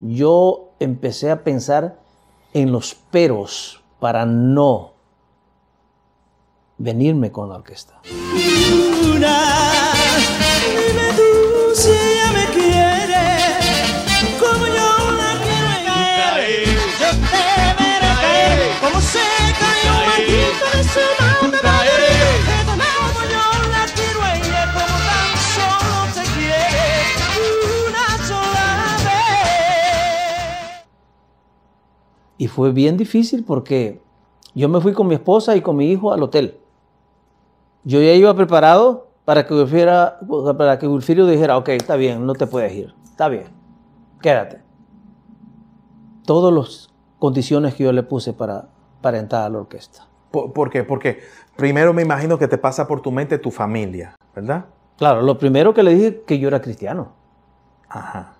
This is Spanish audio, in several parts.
yo empecé a pensar en los peros para no venirme con la orquesta. Y fue bien difícil porque yo me fui con mi esposa y con mi hijo al hotel. Yo ya iba preparado para que fuera para que dijera, ok, está bien, no te puedes ir, está bien, quédate. Todas las condiciones que yo le puse para, para entrar a la orquesta. ¿Por, qué? Porque primero me imagino que te pasa por tu mente tu familia, ¿verdad? Claro, lo primero que le dije que yo era cristiano. Ajá.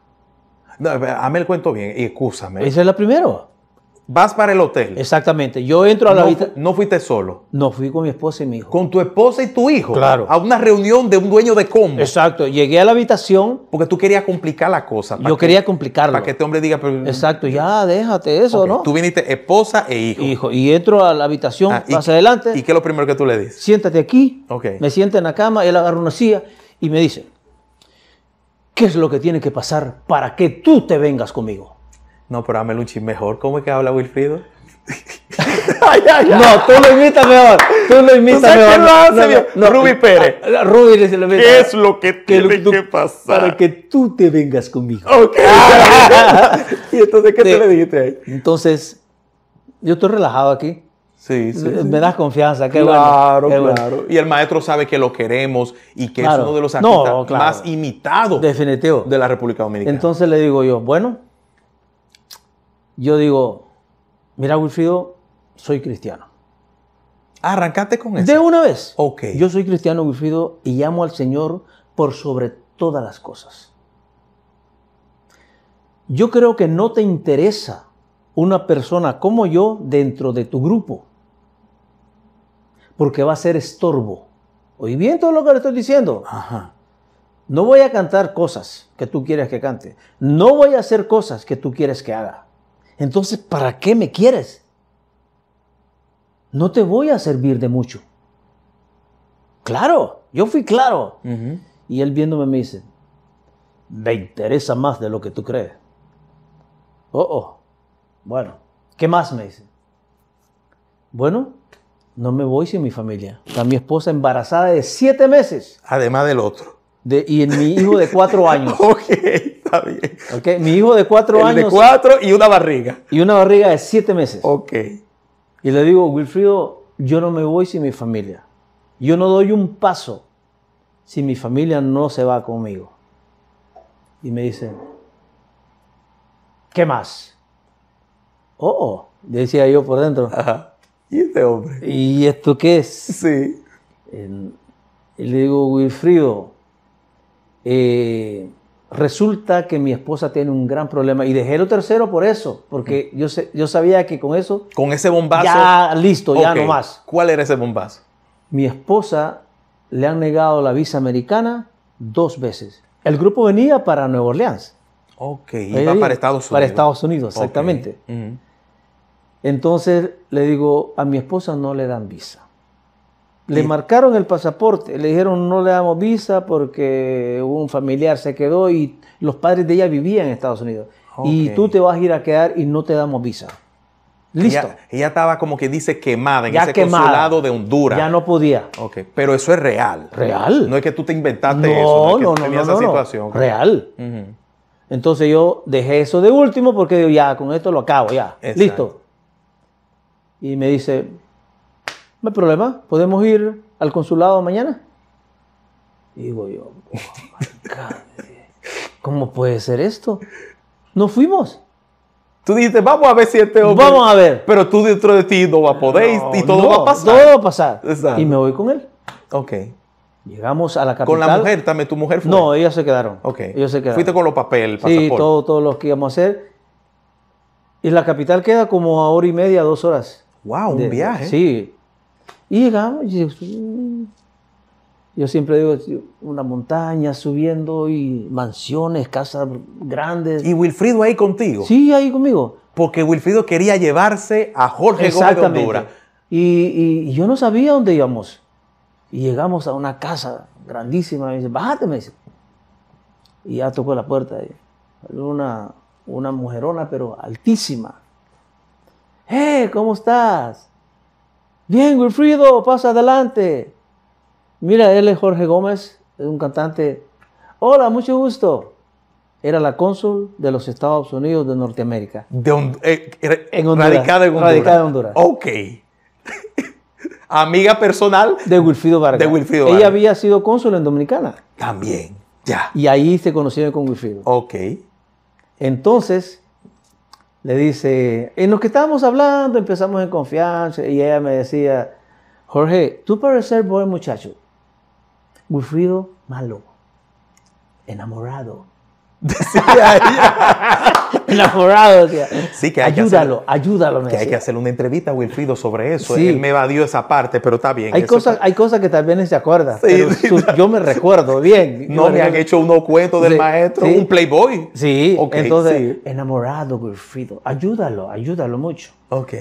No, el cuento bien y excúsame. Esa es la primera. Vas para el hotel. Exactamente. Yo entro a la no, habitación. No fuiste solo. No, fui con mi esposa y mi hijo. Con tu esposa y tu hijo. Claro. A una reunión de un dueño de combo. Exacto. Llegué a la habitación. Porque tú querías complicar la cosa. Yo quería complicarlo. Para que este hombre diga. Exacto. Ya, déjate eso, ¿no? Tú viniste esposa e hijo. Hijo. Y entro a la habitación, ah, más adelante. ¿Y qué es lo primero que tú le dices? Siéntate aquí. Ok. Me sienta en la cama, él agarra una silla y me dice: ¿Qué es lo que tiene que pasar para que tú te vengas conmigo? No, pero a un mejor. ¿Cómo es que habla Wilfrido? ay, ay, No, tú lo imitas mejor. Tú lo imitas ¿Tú sabes mejor. Lo hace, no, no, Ruby Pérez. Ah, Ruby dice lo mismo. ¿Qué es lo que tiene que, pasar? Para que tú te vengas conmigo. Ok. ¿Y entonces qué te le dijiste ahí? Entonces, yo estoy relajado aquí. Sí, sí, Me das confianza, qué claro, bueno. Qué claro, Y el maestro sabe que lo queremos y que es uno de los artistas más imitados Definitivo. de la República Dominicana. Entonces le digo yo, bueno, yo digo, mira Wilfrido, soy cristiano. Ah, Arrancate con eso. De una vez. Ok. Yo soy cristiano, Wilfrido, y llamo al Señor por sobre todas las cosas. Yo creo que no te interesa una persona como yo dentro de tu grupo, porque va a ser estorbo. Oí bien todo lo que le estoy diciendo. No voy a cantar cosas que tú quieres que cante. No voy a hacer cosas que tú quieres que haga entonces ¿para qué me quieres? No te voy a servir de mucho. Claro, yo fui claro. Y él viéndome me dice, me interesa más de lo que tú crees. Oh, oh. Bueno, ¿qué más me dice? Bueno, no me voy sin mi familia. Está mi esposa embarazada de siete meses. Además del otro. y en mi hijo de cuatro años. ok. Mi hijo de cuatro años. De cuatro y una barriga. Y una barriga de siete meses. Ok. Y le digo, Wilfrido, yo no me voy sin mi familia. Yo no doy un paso si mi familia no se va conmigo. Y me dice, ¿qué más? Oh, oh" decía yo por dentro. Ajá. ¿Y este hombre? ¿Y esto qué es? Sí. y le digo, Wilfrido, eh, resulta que mi esposa tiene un gran problema y dejé lo tercero por eso, porque mm. yo, sé, yo sabía que con eso... Con ese bombazo... Ya listo, ya no más. ¿Cuál era ese bombazo? Mi esposa le han negado la visa americana dos veces. El grupo venía para Nueva Orleans. Ok, iba para Estados Unidos. Para Estados Unidos, exactamente. Mm. Entonces le digo, a mi esposa no le dan visa. Le marcaron el pasaporte, le dijeron no le damos visa porque un familiar se quedó y los padres de ella vivían en Estados Unidos. Y tú te vas a ir a quedar y no te damos visa. Listo. Ella, estaba como que dice quemada en ese quemada. consulado de Honduras. Ya no podía. Ok, pero eso es real. Real. No es que tú te inventaste eso. No, no, no, situación. Real. Entonces yo dejé eso de último porque digo, ya, con esto lo acabo, ya. Listo. Y me dice, no hay problema, podemos ir al consulado mañana. Y digo yo, ¿cómo puede ser esto? No fuimos. Tú dijiste, vamos a ver si este hombre. Vamos a ver. Pero tú dentro de ti no vas a poder y todo va a pasar. Todo va a pasar. Y me voy con él. Ok. Llegamos a la capital. ¿Con la mujer también? ¿Tu mujer fue? No, ellas se quedaron. Ok. Ellos se quedaron. Fuiste con los papeles, pasaporte. Sí, todo, los lo que íbamos a hacer. Y la capital queda como a hora y media, dos horas. ¡Wow! un viaje. Sí. Y llegamos, y yo, siempre digo, una montaña subiendo y mansiones, casas grandes. ¿Y Wilfrido ahí contigo? Sí, ahí conmigo. Porque Wilfrido quería llevarse a Jorge Gómez de Y, yo no sabía dónde íbamos. Y llegamos a una casa grandísima. Me dice, bájate, me dice. Y ya tocó la puerta. Una, una mujerona, pero altísima. ¡Eh! Hey, ¿Cómo estás? Bien, Wilfrido, pasa adelante. Mira, él es Jorge Gómez, es un cantante. Hola, mucho gusto. Era la cónsul de los Estados Unidos de Norteamérica. Eh, en Honduras, radicada en Honduras. Radicada Ok. Amiga personal. De Wilfrido Vargas. De Wilfrido Ella había sido cónsul en Dominicana. También, ya. Y ahí se conocieron con Wilfrido. Ok. Entonces, le dice, en lo que estábamos hablando empezamos en confianza y ella me decía, Jorge, tú para ser buen muchacho, Wilfrido malo, enamorado, Decía ella. Enamorado, Sí, que hay ayúdalo, ayúdalo. que hay que hacer una entrevista a Wilfrido sobre eso. Él me evadió esa parte, pero está bien. Hay, cosas, hay cosas que también se acuerda. yo me recuerdo bien. No me han hecho unos cuentos del maestro, un playboy. Sí, entonces, enamorado, Wilfrido. Ayúdalo, ayúdalo mucho. Ok.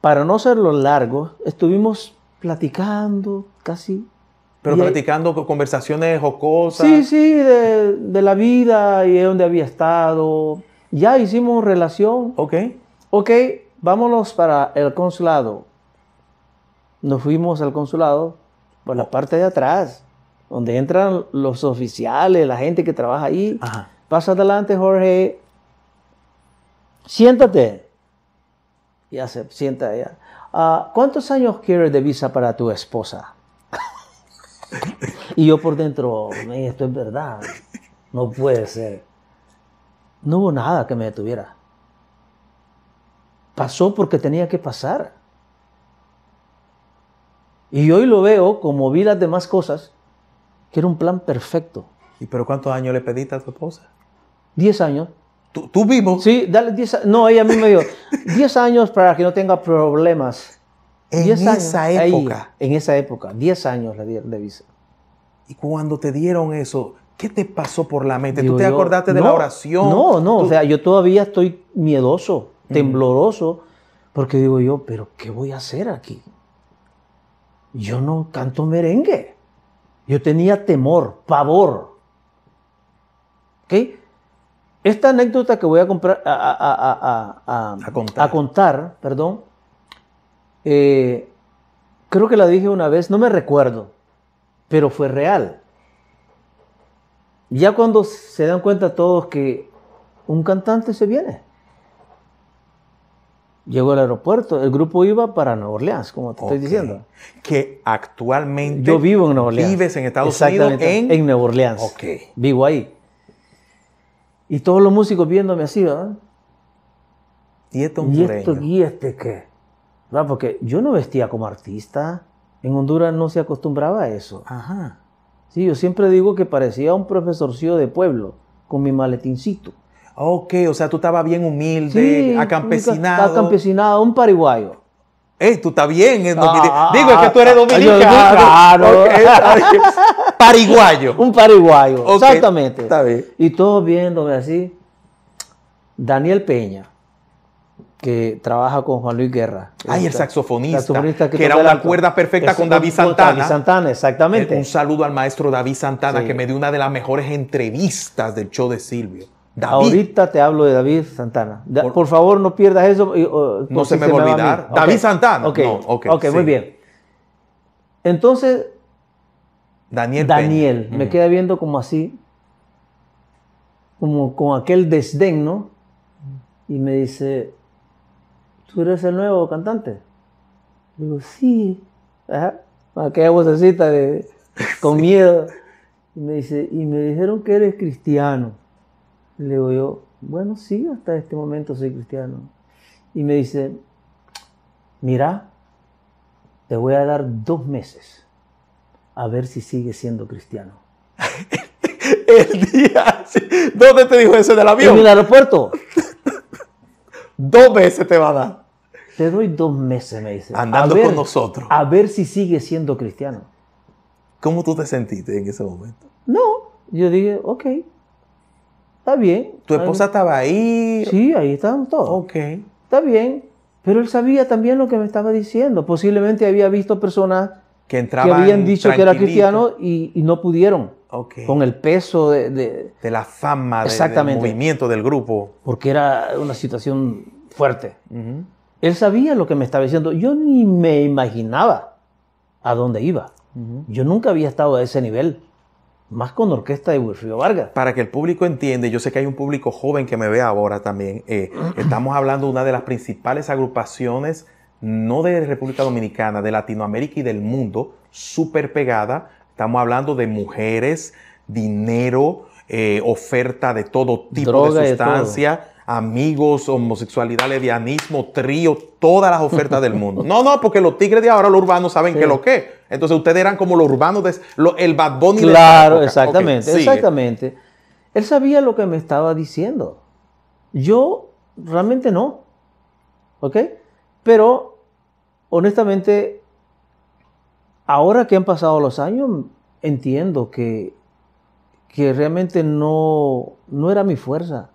Para no serlo largo, estuvimos platicando casi pero platicando conversaciones jocosas. Sí, sí, de, la vida y de dónde había estado. Ya hicimos relación. Ok. Ok, vámonos para el consulado. Nos fuimos al consulado por la oh. parte de atrás, donde entran los oficiales, la gente que trabaja ahí. Pasa adelante, Jorge. Siéntate. Ya se sienta ella. Ah, ¿Cuántos años quieres de visa para tu esposa? Y yo por dentro, esto es verdad, no puede ser. No hubo nada que me detuviera. Pasó porque tenía que pasar. Y hoy lo veo, como vi las demás cosas, que era un plan perfecto. ¿Y pero cuántos años le pediste a tu esposa? Diez años. ¿Tú, tú vivo? Sí, dale diez No, ella a mí me dijo, diez años para que no tenga problemas en esa época. en esa época, 10 años le, de visa. Y cuando te dieron eso, ¿qué te pasó por la mente? ¿Tú te acordaste de la oración? No, no, o sea, yo todavía estoy miedoso, mm. tembloroso, porque digo yo, pero ¿qué voy a hacer aquí? Yo no canto merengue. Yo tenía temor, pavor. ¿Ok? Esta anécdota que voy a, comprar, a, a contar, perdón, eh, creo que la dije una vez, no me recuerdo, pero fue real. Ya cuando se dan cuenta todos que un cantante se viene. Llegó al aeropuerto, el grupo iba para Nueva Orleans, como te estoy diciendo. Que actualmente. Yo vivo en Nueva Orleans. Vives en Estados Unidos. En... en Nueva Orleans. Vivo ahí. Y todos los músicos viéndome así, ¿verdad? Y esto, ¿Y esto, ¿y este qué? Porque yo no vestía como artista. En Honduras no se acostumbraba a eso. Ajá. Sí, yo siempre digo que parecía un profesorcillo de pueblo con mi maletincito. Ok, o sea, tú estabas bien humilde, sí, acampesinado. Acampesinado, un paraguayo. Eh, tú estás bien. en ah, Digo, es que tú eres ah, dominicano. claro. Okay, pariguayo. Un pariguayo, exactamente. Está bien. Y todo viéndome así. Daniel Peña que trabaja con Juan Luis Guerra. Ay, el saxofonista, que, era una cuerda perfecta con David Santana. David Santana, exactamente. Un saludo al maestro David Santana, que me dio una de las mejores entrevistas del show de Silvio. Ahorita te hablo de David Santana. por, favor, no pierdas eso. No se me va a olvidar. David Santana. Ok, muy bien. Entonces, Daniel. Daniel, me queda viendo como así, como con aquel desdén, ¿no? Y me dice, ¿tú eres el nuevo cantante? Le digo, sí. Aquella vocecita de, con miedo. Y me dice, y me dijeron que eres cristiano. Le digo yo, bueno, sí, hasta este momento soy cristiano. Y me dice, mira, te voy a dar dos meses a ver si sigues siendo cristiano. El día. ¿Dónde te dijo eso? del avión? En el aeropuerto. dos meses te va a dar. Te doy dos meses, me dice. Andando con nosotros. A ver si sigue siendo cristiano. ¿Cómo tú te sentiste en ese momento? No, yo dije, ok, está bien. ¿Tu esposa estaba ahí? Sí, ahí estaban todos. Ok. Está bien, pero él sabía también lo que me estaba diciendo. Posiblemente había visto personas que, que habían dicho que era cristiano y, no pudieron. Okay. Con el peso de, de, la fama, del movimiento del grupo. Porque era una situación fuerte. Uh él sabía lo que me estaba diciendo. Yo ni me imaginaba a dónde iba. Yo nunca había estado a ese nivel, más con orquesta de Wilfrido Vargas. Para que el público entiende, yo sé que hay un público joven que me ve ahora también. Eh, estamos hablando de una de las principales agrupaciones, no de República Dominicana, de Latinoamérica y del mundo, súper pegada. Estamos hablando de mujeres, dinero, eh, oferta de todo tipo de sustancia amigos, homosexualidad, lesbianismo, trío, todas las ofertas del mundo. No, no, porque los tigres de ahora, los urbanos, saben que lo que. Entonces ustedes eran como los urbanos, de, el Bad Bunny Claro, exactamente, exactamente. Él sabía lo que me estaba diciendo. Yo realmente no. ¿Ok? Pero, honestamente, ahora que han pasado los años, entiendo que, que realmente no, no era mi fuerza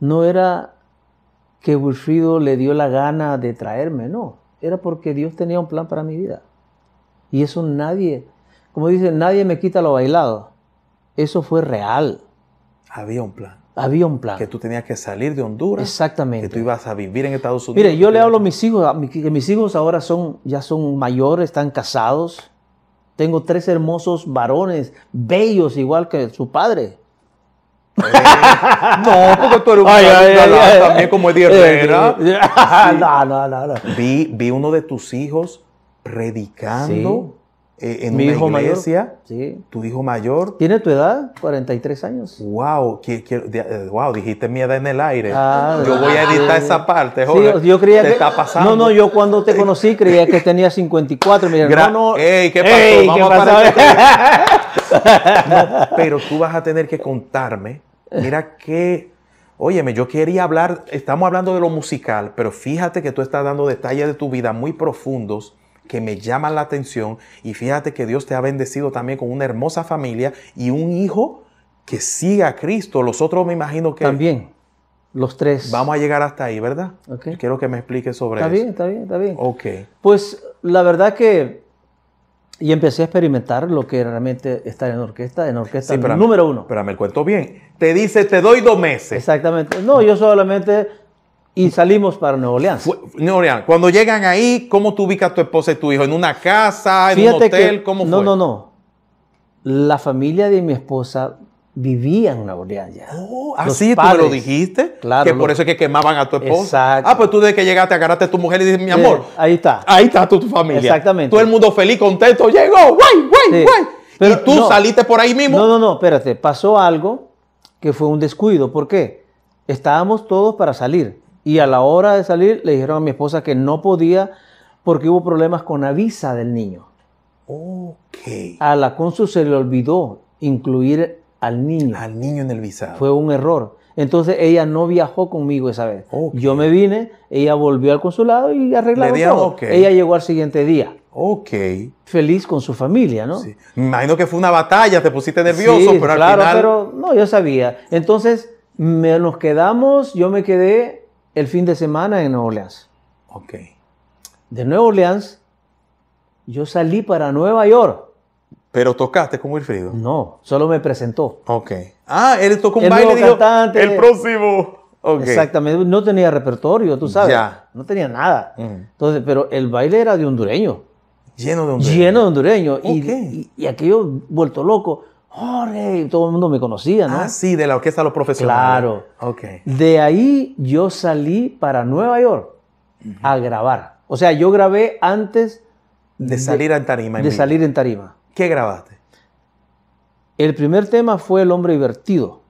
no era que Wilfrido le dio la gana de traerme, no, era porque Dios tenía un plan para mi vida. Y eso nadie, como dice, nadie me quita lo bailado. Eso fue real. Había un plan. Había un plan. Que tú tenías que salir de Honduras. Exactamente. Que tú ibas a vivir en Estados Unidos. Mire, yo le hablo a mis hijos, que mis hijos ahora son, ya son mayores, están casados. Tengo tres hermosos varones, bellos igual que su padre no, porque tú eres un ay, también como Eddie eh, Herrera. No, no, no, Vi, vi, uno de tus hijos predicando eh, en Mi una hijo iglesia. Sí. Tu hijo mayor. ¿Tiene tu edad? 43 años. Wow, wow eh, dijiste mi en el aire. Ah, yo voy a editar esa parte, yo creía ¿Te que, está pasando? No, no, yo cuando te conocí creía que tenía 54. Mira, Gra Ey, ¿qué pasó? pero tú vas a tener que contarme Mira que, óyeme, yo quería hablar, estamos hablando de lo musical, pero fíjate que tú estás dando detalles de tu vida muy profundos que me llaman la atención y fíjate que Dios te ha bendecido también con una hermosa familia y un hijo que siga a Cristo. Los otros me imagino que... También, los tres. Vamos a llegar hasta ahí, ¿verdad? Okay. Quiero que me expliques sobre eso. Está bien, está bien, está bien. Ok. Pues la verdad que y empecé a experimentar lo que realmente estar en orquesta, en orquesta número uno. Pero me cuento bien. Te dice, te doy dos meses. Exactamente. No, yo solamente... Y salimos para Nueva Orleans. Nueva Orleans. Cuando llegan ahí, ¿cómo tú ubicas a tu esposa y tu hijo? ¿En una casa? ¿En un hotel? ¿Cómo fue? No, no, no. La familia de mi esposa vivían una oleada oh, así tú me lo dijiste. Claro. Que por eso es que quemaban a tu esposa. Ah, pues tú desde que llegaste agarraste a tu mujer y dices, mi amor. ahí está. Ahí está tu, familia. Exactamente. Todo el mundo feliz, contento, llegó, guay, guay, y tú saliste por ahí mismo. No, no, no, espérate. Pasó algo que fue un descuido. ¿Por qué? Estábamos todos para salir. Y a la hora de salir le dijeron a mi esposa que no podía porque hubo problemas con la visa del niño. Ok. A la cónsul se le olvidó incluir al niño. Al niño en el visado. Fue un error. Entonces ella no viajó conmigo esa vez. Yo me vine, ella volvió al consulado y arreglaron todo. Ella llegó al siguiente día. Ok. Feliz con su familia, ¿no? Sí. imagino que fue una batalla, te pusiste nervioso, pero al final... pero no, yo sabía. Entonces me, nos quedamos, yo me quedé el fin de semana en Nueva Orleans. Ok. De Nueva Orleans, yo salí para Nueva York ¿Pero tocaste con Wilfrido? No, solo me presentó. Ok. Ah, él tocó un el baile. Dijo, El próximo. Exactamente, no tenía repertorio, tú sabes. No tenía nada. Mm. Entonces, pero el baile era de hondureño. Lleno de hondureño. Lleno de hondureño. Y, y, aquello vuelto loco. ¡Jorge! Todo el mundo me conocía, ¿no? Ah, sí, de la orquesta de los profesionales. Claro. Okay. De ahí yo salí para Nueva York a grabar. O sea, yo grabé antes. De, salir en tarima. de salir en tarima. ¿Qué grabaste? El primer tema fue El hombre divertido.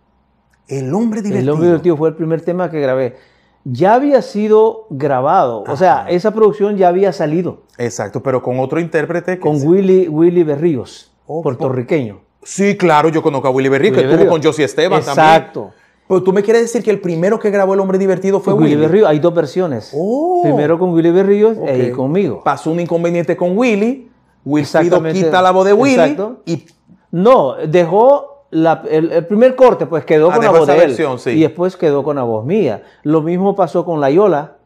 El hombre divertido. El hombre divertido fue el primer tema que grabé. Ya había sido grabado, o sea, esa producción ya había salido. Exacto, pero con otro intérprete. con Willy, Willy Berríos, oh, puertorriqueño. Sí, claro, yo conozco a Willy Berríos, que estuvo con Josie Esteban también. Exacto. Pero tú me quieres decir que el primero que grabó El Hombre Divertido fue Willy. Willy Berríos. Hay dos versiones. Oh. Primero con Willy Berríos y conmigo. Pasó un inconveniente con Willy Wilfrido quita la voz de Willy y... No, dejó el, primer corte, pues quedó ah, con la voz de él. Y después quedó con la voz mía. Lo mismo pasó con La Yola,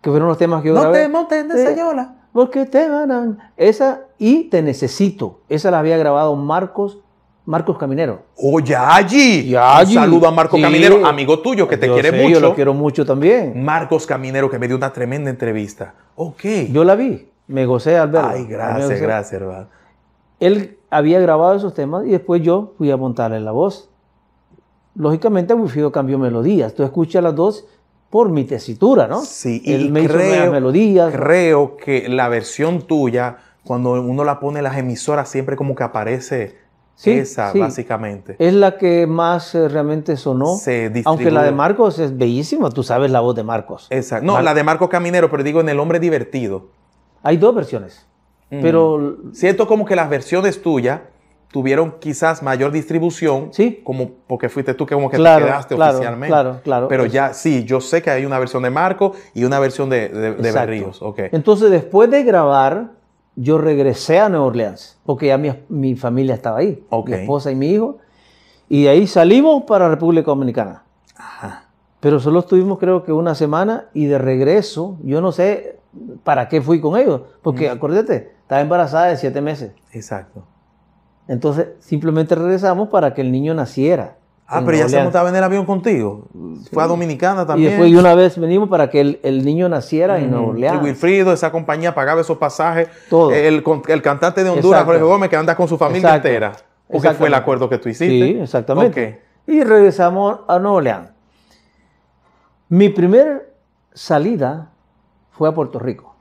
que fueron los temas que yo no grabé. te de esa Yola. Porque te ganan. Esa y Te Necesito. Esa la había grabado Marcos Marcos Caminero. Oh, ya ya, saludo a Marcos Caminero, amigo tuyo que te quiere mucho. Yo lo quiero mucho también. Marcos Caminero que me dio una tremenda entrevista. Ok. Yo la vi. Me gocé Alberto. Ay, gracias, gracias, hermano. Él había grabado esos temas y después yo fui a montarle la voz. Lógicamente, Wilfrido cambió melodías. Tú escuchas las dos por mi tesitura, ¿no? Sí, y me creo, melodías. Creo que la versión tuya, cuando uno la pone en las emisoras, siempre como que aparece esa, básicamente. Es la que más eh, realmente sonó. Se aunque la de Marcos es bellísima, tú sabes la voz de Marcos. Exacto. No, la de Marcos Caminero, pero digo en El Hombre Divertido. Hay dos versiones. Mm. Pero siento como que las versiones tuyas tuvieron quizás mayor distribución, ¿Sí? como porque fuiste tú que como que te quedaste oficialmente. Claro, claro. Pero ya sí, yo sé que hay una versión de Marco y una versión de, de, Entonces, después de grabar, yo regresé a Nueva Orleans, porque ya mi, mi familia estaba ahí, mi esposa y mi hijo, y de ahí salimos para República Dominicana. Ajá. Pero solo estuvimos creo que una semana y de regreso, yo no sé, ¿para qué fui con ellos? Porque acuérdate, estaba embarazada de siete meses. Exacto. Entonces, simplemente regresamos para que el niño naciera. Ah, pero ya se montaba en el avión contigo. Fue a Dominicana también. Y una vez venimos para que el, niño naciera en Nueva Orleans. Y Wilfrido, esa compañía pagaba esos pasajes. Todo. El, cantante de Honduras, Jorge Gómez, que anda con su familia entera. Porque fue el acuerdo que tú hiciste. Sí, exactamente. Y regresamos a Nueva Orleans. Mi primera salida fue a Puerto Rico.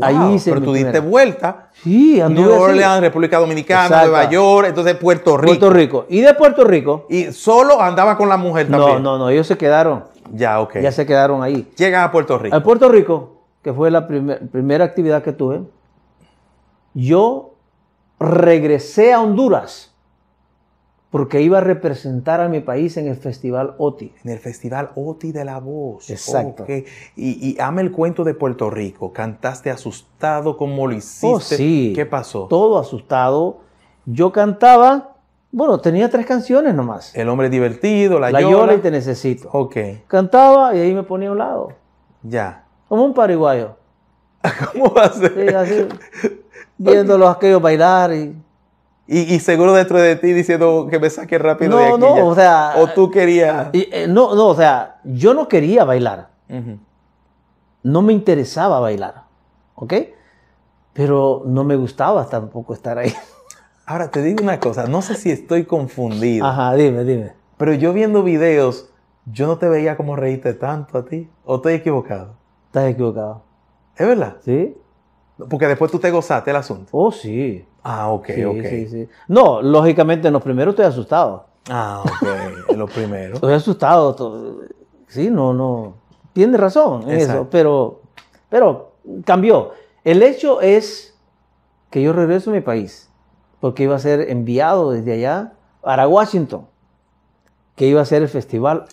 Ahí hice pero tú diste vuelta. Sí, New Orleans, República Dominicana, Nueva York, entonces Puerto Rico. Puerto Rico. Y de Puerto Rico. Y solo andaba con la mujer también. No, no, no, ellos se quedaron. Ya, ok. Ya se quedaron ahí. Llegan a Puerto Rico. A Puerto Rico, que fue la primera actividad que tuve, yo regresé a Honduras porque iba a representar a mi país en el Festival OTI. En el Festival OTI de la Voz. Exacto. Y, y ama el cuento de Puerto Rico. Cantaste asustado, como lo hiciste? Oh, sí. ¿Qué pasó? Todo asustado. Yo cantaba, bueno, tenía tres canciones nomás. El hombre divertido, la, la y te necesito. Ok. Cantaba y ahí me ponía a un lado. Ya. Como un paraguayo. ¿Cómo va a ser? Sí, así, viéndolo a aquellos bailar y... Y, seguro dentro de ti diciendo que me saque rápido de aquí. No, no, o sea. O tú querías. Y, eh, no, no, o sea, yo no quería bailar. No me interesaba bailar. ¿Ok? Pero no me gustaba tampoco estar ahí. Ahora te digo una cosa, no sé si estoy confundido. Ajá, dime, dime. Pero yo viendo videos, yo no te veía como reírte tanto a ti. ¿O estoy equivocado? Estás equivocado. ¿Es verdad? Sí. Porque después tú te gozaste el asunto. Oh, sí. Ah, ok, No, lógicamente, en los primeros estoy asustado. Ah, ok, en los primeros. Estoy asustado. Sí, no, no. Tiene razón en eso, pero, pero cambió. El hecho es que yo regreso a mi país, porque iba a ser enviado desde allá para Washington, que iba a ser el festival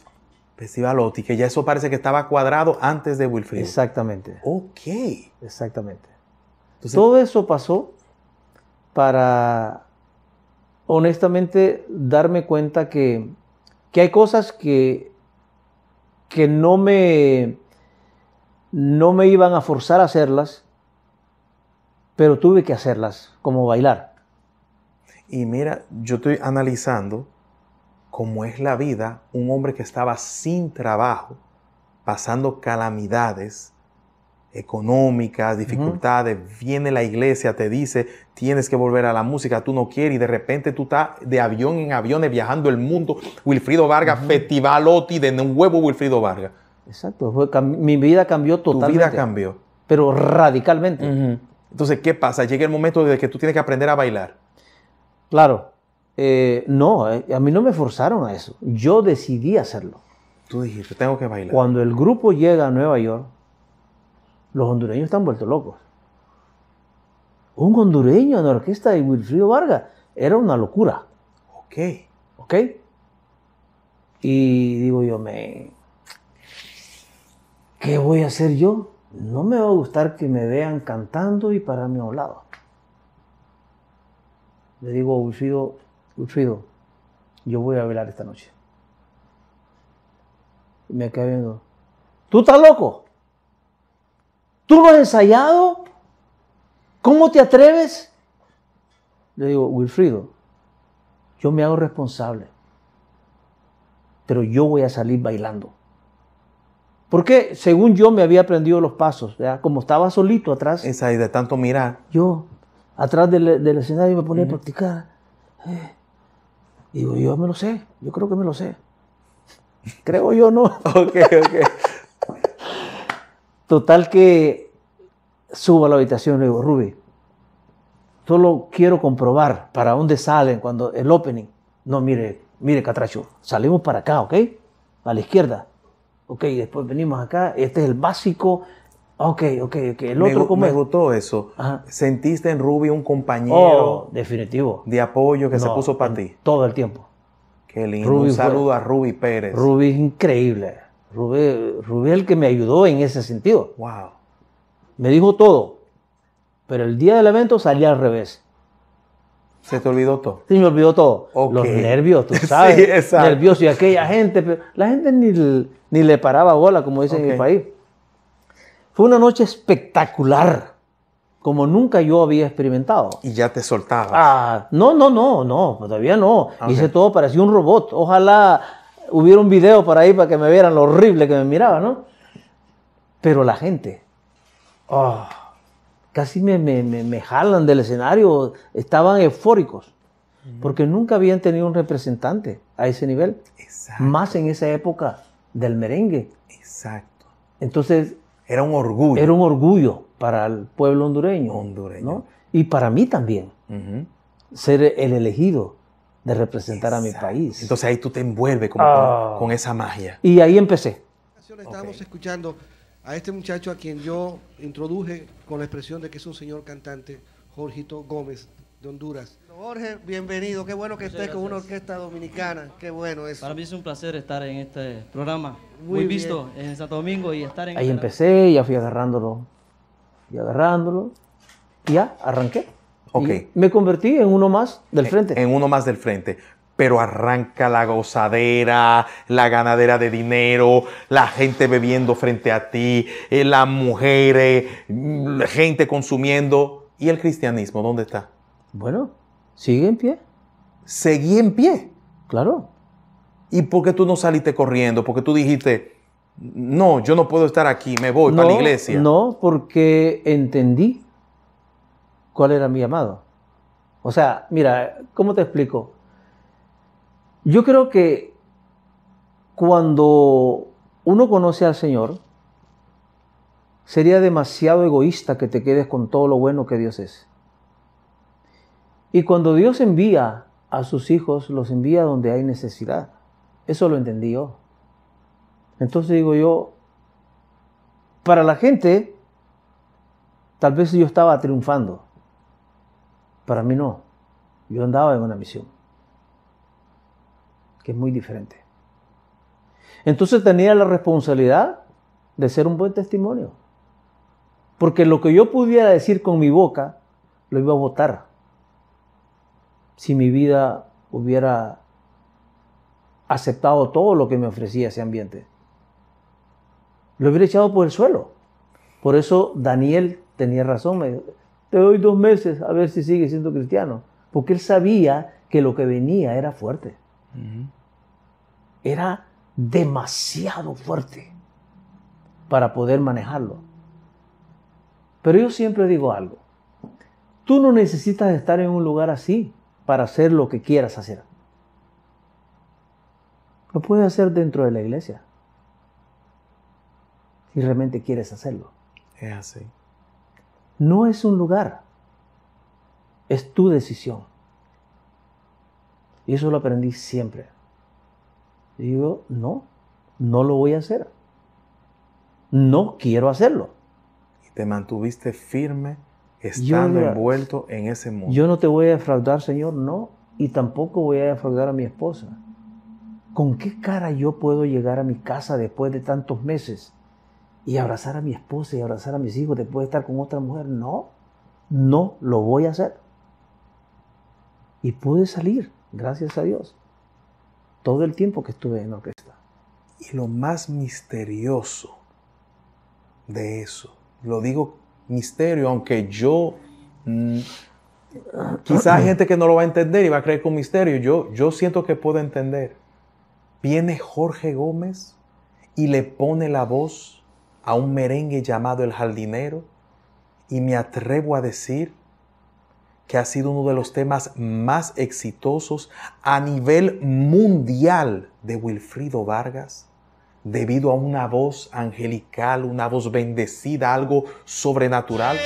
Festival Oti, que ya eso parece que estaba cuadrado antes de Wilfrid. Exactamente. Ok. Exactamente. Todo eso pasó para, honestamente, darme cuenta que, que hay cosas que, que no, me, no me iban a forzar a hacerlas, pero tuve que hacerlas, como bailar. Y mira, yo estoy analizando cómo es la vida, un hombre que estaba sin trabajo, pasando calamidades, económicas, dificultades, viene la iglesia, te dice, tienes que volver a la música, tú no quieres, y de repente tú estás de avión en aviones viajando el mundo, Wilfrido Vargas, festival de un huevo Wilfrido Vargas. Exacto, mi vida cambió totalmente. Tu vida cambió. Pero radicalmente. Entonces, ¿qué pasa? Llega el momento de que tú tienes que aprender a bailar. Claro. Eh, no, eh, a mí no me forzaron a eso. Yo decidí hacerlo. Tú dijiste, tengo que bailar. Cuando el grupo llega a Nueva York, los hondureños están vueltos locos. Un hondureño en la orquesta de Wilfrido Vargas era una locura. Ok. Ok. Y digo yo, me. ¿Qué voy a hacer yo? No me va a gustar que me vean cantando y pararme a un lado. Le digo a Wilfrido, Wilfrido, yo voy a velar esta noche. Y me queda viendo. ¿Tú estás loco? ¿Tú lo has ensayado? ¿Cómo te atreves? Le digo, Wilfrido, yo me hago responsable, pero yo voy a salir bailando. Porque según yo me había aprendido los pasos, como estaba solito atrás. Esa y de tanto mirar. Yo, atrás del, escenario me ponía a practicar. Y eh, digo, yo me lo sé, yo creo que me lo sé. Creo yo no. ok, ok. Total que subo a la habitación y le digo, Ruby, solo quiero comprobar para dónde salen cuando el opening. No, mire, mire, Catracho, salimos para acá, ¿ok? A la izquierda. Ok, después venimos acá, este es el básico. Ok, ok, ok. El otro, me, ¿cómo gustó eso. ¿Sentiste en Ruby un compañero? Oh, definitivo. De apoyo que se puso para ti. Todo el tiempo. Qué lindo. un saludo a Ruby Pérez. Ruby es increíble. Rubén, Rubén el que me ayudó en ese sentido. Wow. Me dijo todo, pero el día del evento salí al revés. Se te olvidó todo. Sí, me olvidó todo. Los nervios, tú sabes. sí, Nervioso y aquella gente. Pero la gente ni, le paraba bola, como dicen en mi país. Fue una noche espectacular, como nunca yo había experimentado. Y ya te soltabas. Ah, no, no, no, no, todavía no. Hice todo, parecía un robot. Ojalá hubiera un video por ahí para que me vieran lo horrible que me miraba, ¿no? Pero la gente, ah, casi me, me, jalan del escenario, estaban eufóricos, porque nunca habían tenido un representante a ese nivel, más en esa época del merengue. Exacto. Entonces... Era un orgullo. Era un orgullo para el pueblo hondureño. Hondureño. Y para mí también, ser el elegido de representar a mi país. Entonces ahí tú te envuelves como ah. con, esa magia. Y ahí empecé. Estábamos escuchando a este muchacho a quien yo introduje con la expresión de que es un señor cantante, Jorgito Gómez, de Honduras. Jorge, bienvenido. Qué bueno que estés con una orquesta dominicana. Qué bueno eso. Para mí es un placer estar en este programa. Muy, visto en Santo Domingo y estar en... Ahí empecé, ya fui agarrándolo. Y agarrándolo. Y ya, arranqué me convertí en uno más del eh, frente. En, uno más del frente. Pero arranca la gozadera, la ganadera de dinero, la gente bebiendo frente a ti, eh, las mujeres, eh, gente consumiendo. ¿Y el cristianismo dónde está? Bueno, sigue en pie. Seguí en pie. Claro. ¿Y por qué tú no saliste corriendo? Porque tú dijiste, no, yo no puedo estar aquí, me voy para la iglesia. No, porque entendí cuál era mi amado? O sea, mira, ¿cómo te explico? Yo creo que cuando uno conoce al Señor, sería demasiado egoísta que te quedes con todo lo bueno que Dios es. Y cuando Dios envía a sus hijos, los envía donde hay necesidad. Eso lo entendí yo. Entonces digo yo, para la gente, tal vez yo estaba triunfando. Para mí no. Yo andaba en una misión, que es muy diferente. Entonces tenía la responsabilidad de ser un buen testimonio. Porque lo que yo pudiera decir con mi boca, lo iba a votar. Si mi vida hubiera aceptado todo lo que me ofrecía ese ambiente. Lo hubiera echado por el suelo. Por eso Daniel tenía razón te doy dos meses a ver si sigues siendo cristiano. Porque él sabía que lo que venía era fuerte. Era demasiado fuerte para poder manejarlo. Pero yo siempre digo algo. Tú no necesitas estar en un lugar así para hacer lo que quieras hacer. Lo puedes hacer dentro de la iglesia. Si realmente quieres hacerlo. Es así. No es un lugar, es tu decisión. Y eso lo aprendí siempre. digo, no, no lo voy a hacer. No quiero hacerlo. Y te mantuviste firme estando envuelto en ese mundo. Yo no te voy a defraudar, Señor, no. Y tampoco voy a defraudar a mi esposa. ¿Con qué cara yo puedo llegar a mi casa después de tantos meses y abrazar a mi esposa y abrazar a mis hijos después de estar con otra mujer. No, no lo voy a hacer. Y pude salir, gracias a Dios, todo el tiempo que estuve en orquesta. Y lo más misterioso de eso, lo digo misterio, aunque yo, mm, Quizás hay gente que no lo va a entender y va a creer con misterio, yo, yo siento que puedo entender. Viene Jorge Gómez y le pone la voz a un merengue llamado El Jardinero y me atrevo a decir que ha sido uno de los temas más exitosos a nivel mundial de Wilfrido Vargas debido a una voz angelical, una voz bendecida, algo sobrenatural.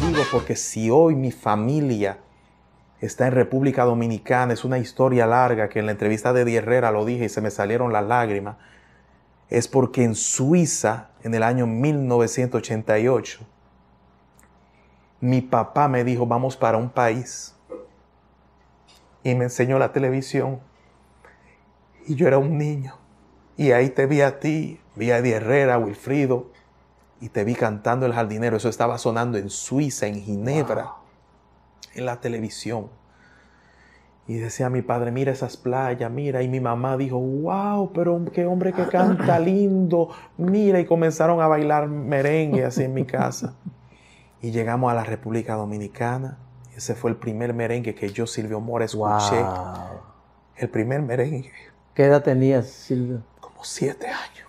Lo digo porque si hoy mi familia está en República Dominicana, es una historia larga que en la entrevista de Di Herrera lo dije y se me salieron las lágrimas, es porque en Suiza, en el año 1988, mi papá me dijo, vamos para un país. Y me enseñó la televisión. Y yo era un niño. Y ahí te vi a ti, vi a Di Herrera, Wilfrido, y te vi cantando El Jardinero. Eso estaba sonando en Suiza, en Ginebra en la televisión. Y decía mi padre, mira esas playas, mira. Y mi mamá dijo, wow, pero qué hombre que canta lindo, mira. Y comenzaron a bailar merengue así en mi casa. Y llegamos a la República Dominicana. Ese fue el primer merengue que yo, Silvio Mora, escuché. El primer merengue. ¿Qué edad tenías, Silvio? Como siete años.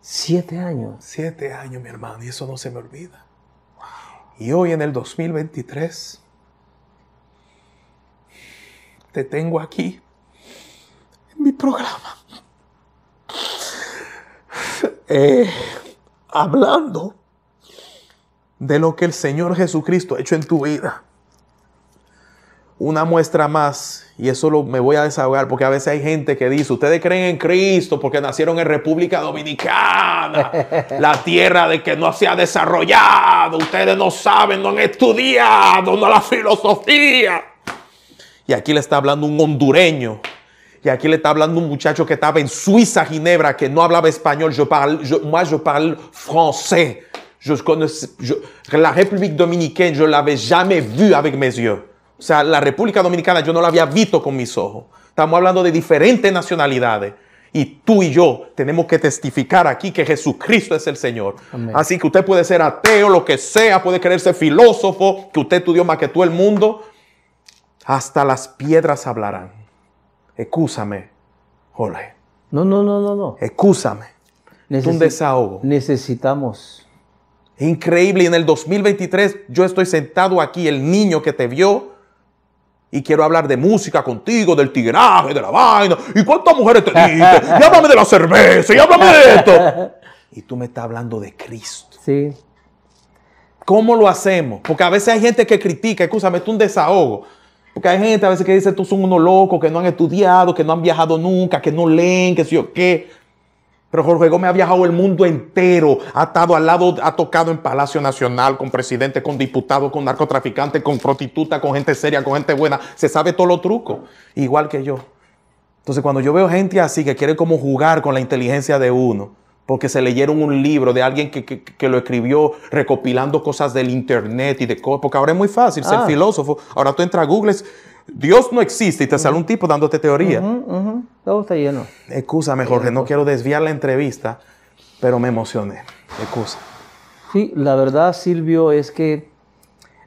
¿Siete años? Siete años, mi hermano, y eso no se me olvida. Y hoy en el 2023 te tengo aquí en mi programa. Eh, hablando de lo que el Señor Jesucristo ha hecho en tu vida. Una muestra más, y eso me voy a desahogar, porque a veces hay gente que dice, ustedes creen en Cristo porque nacieron en República Dominicana, la tierra de que no se ha desarrollado, ustedes no saben, no han estudiado, no la filosofía. Y aquí le está hablando un hondureño. Y aquí le está hablando un muchacho que estaba en Suiza, Ginebra, que no hablaba español. Yo parle, yo, moi, je parle français. Je connais la République dominicaine, je l'avais jamais vu avec mes yeux. O sea, la República Dominicana yo no la había visto con mis ojos. Estamos hablando de diferentes nacionalidades. Y tú y yo tenemos que testificar aquí que Jesucristo es el Señor. Así que usted puede ser ateo, lo que sea, puede creerse filósofo, que usted estudió más que todo el mundo hasta las piedras hablarán. Excúsame, Jorge. No, no, no, no, no. Excúsame. es un desahogo. Necesitamos. Increíble. Y en el 2023 yo estoy sentado aquí, el niño que te vio, y quiero hablar de música contigo, del tigraje, de la vaina, y cuántas mujeres te y háblame de la cerveza, y háblame de esto. Y tú me estás hablando de Cristo. Sí. ¿Cómo lo hacemos? Porque a veces hay gente que critica, escúsame es un desahogo. Porque hay gente a veces que dice, tú son unos locos, que no han estudiado, que no han viajado nunca, que no leen, que sé o qué. Pero Jorge Gómez ha viajado el mundo entero, ha estado al lado, ha tocado en Palacio Nacional con presidentes, con diputados, con narcotraficantes, con prostitutas, con gente seria, con gente buena. Se sabe todos los trucos, igual que yo. Entonces cuando yo veo gente así que quiere como jugar con la inteligencia de uno, porque se leyeron un libro de alguien que, lo escribió recopilando cosas del internet y de cosas, porque ahora es muy fácil ser ah. filósofo. Ahora tú entras a Google, Dios no existe y te sale un tipo dándote teoría. Todo está lleno. Excusa, Jorge, no quiero desviar la entrevista, pero me emocioné. Excusa. Sí, la verdad, Silvio, es que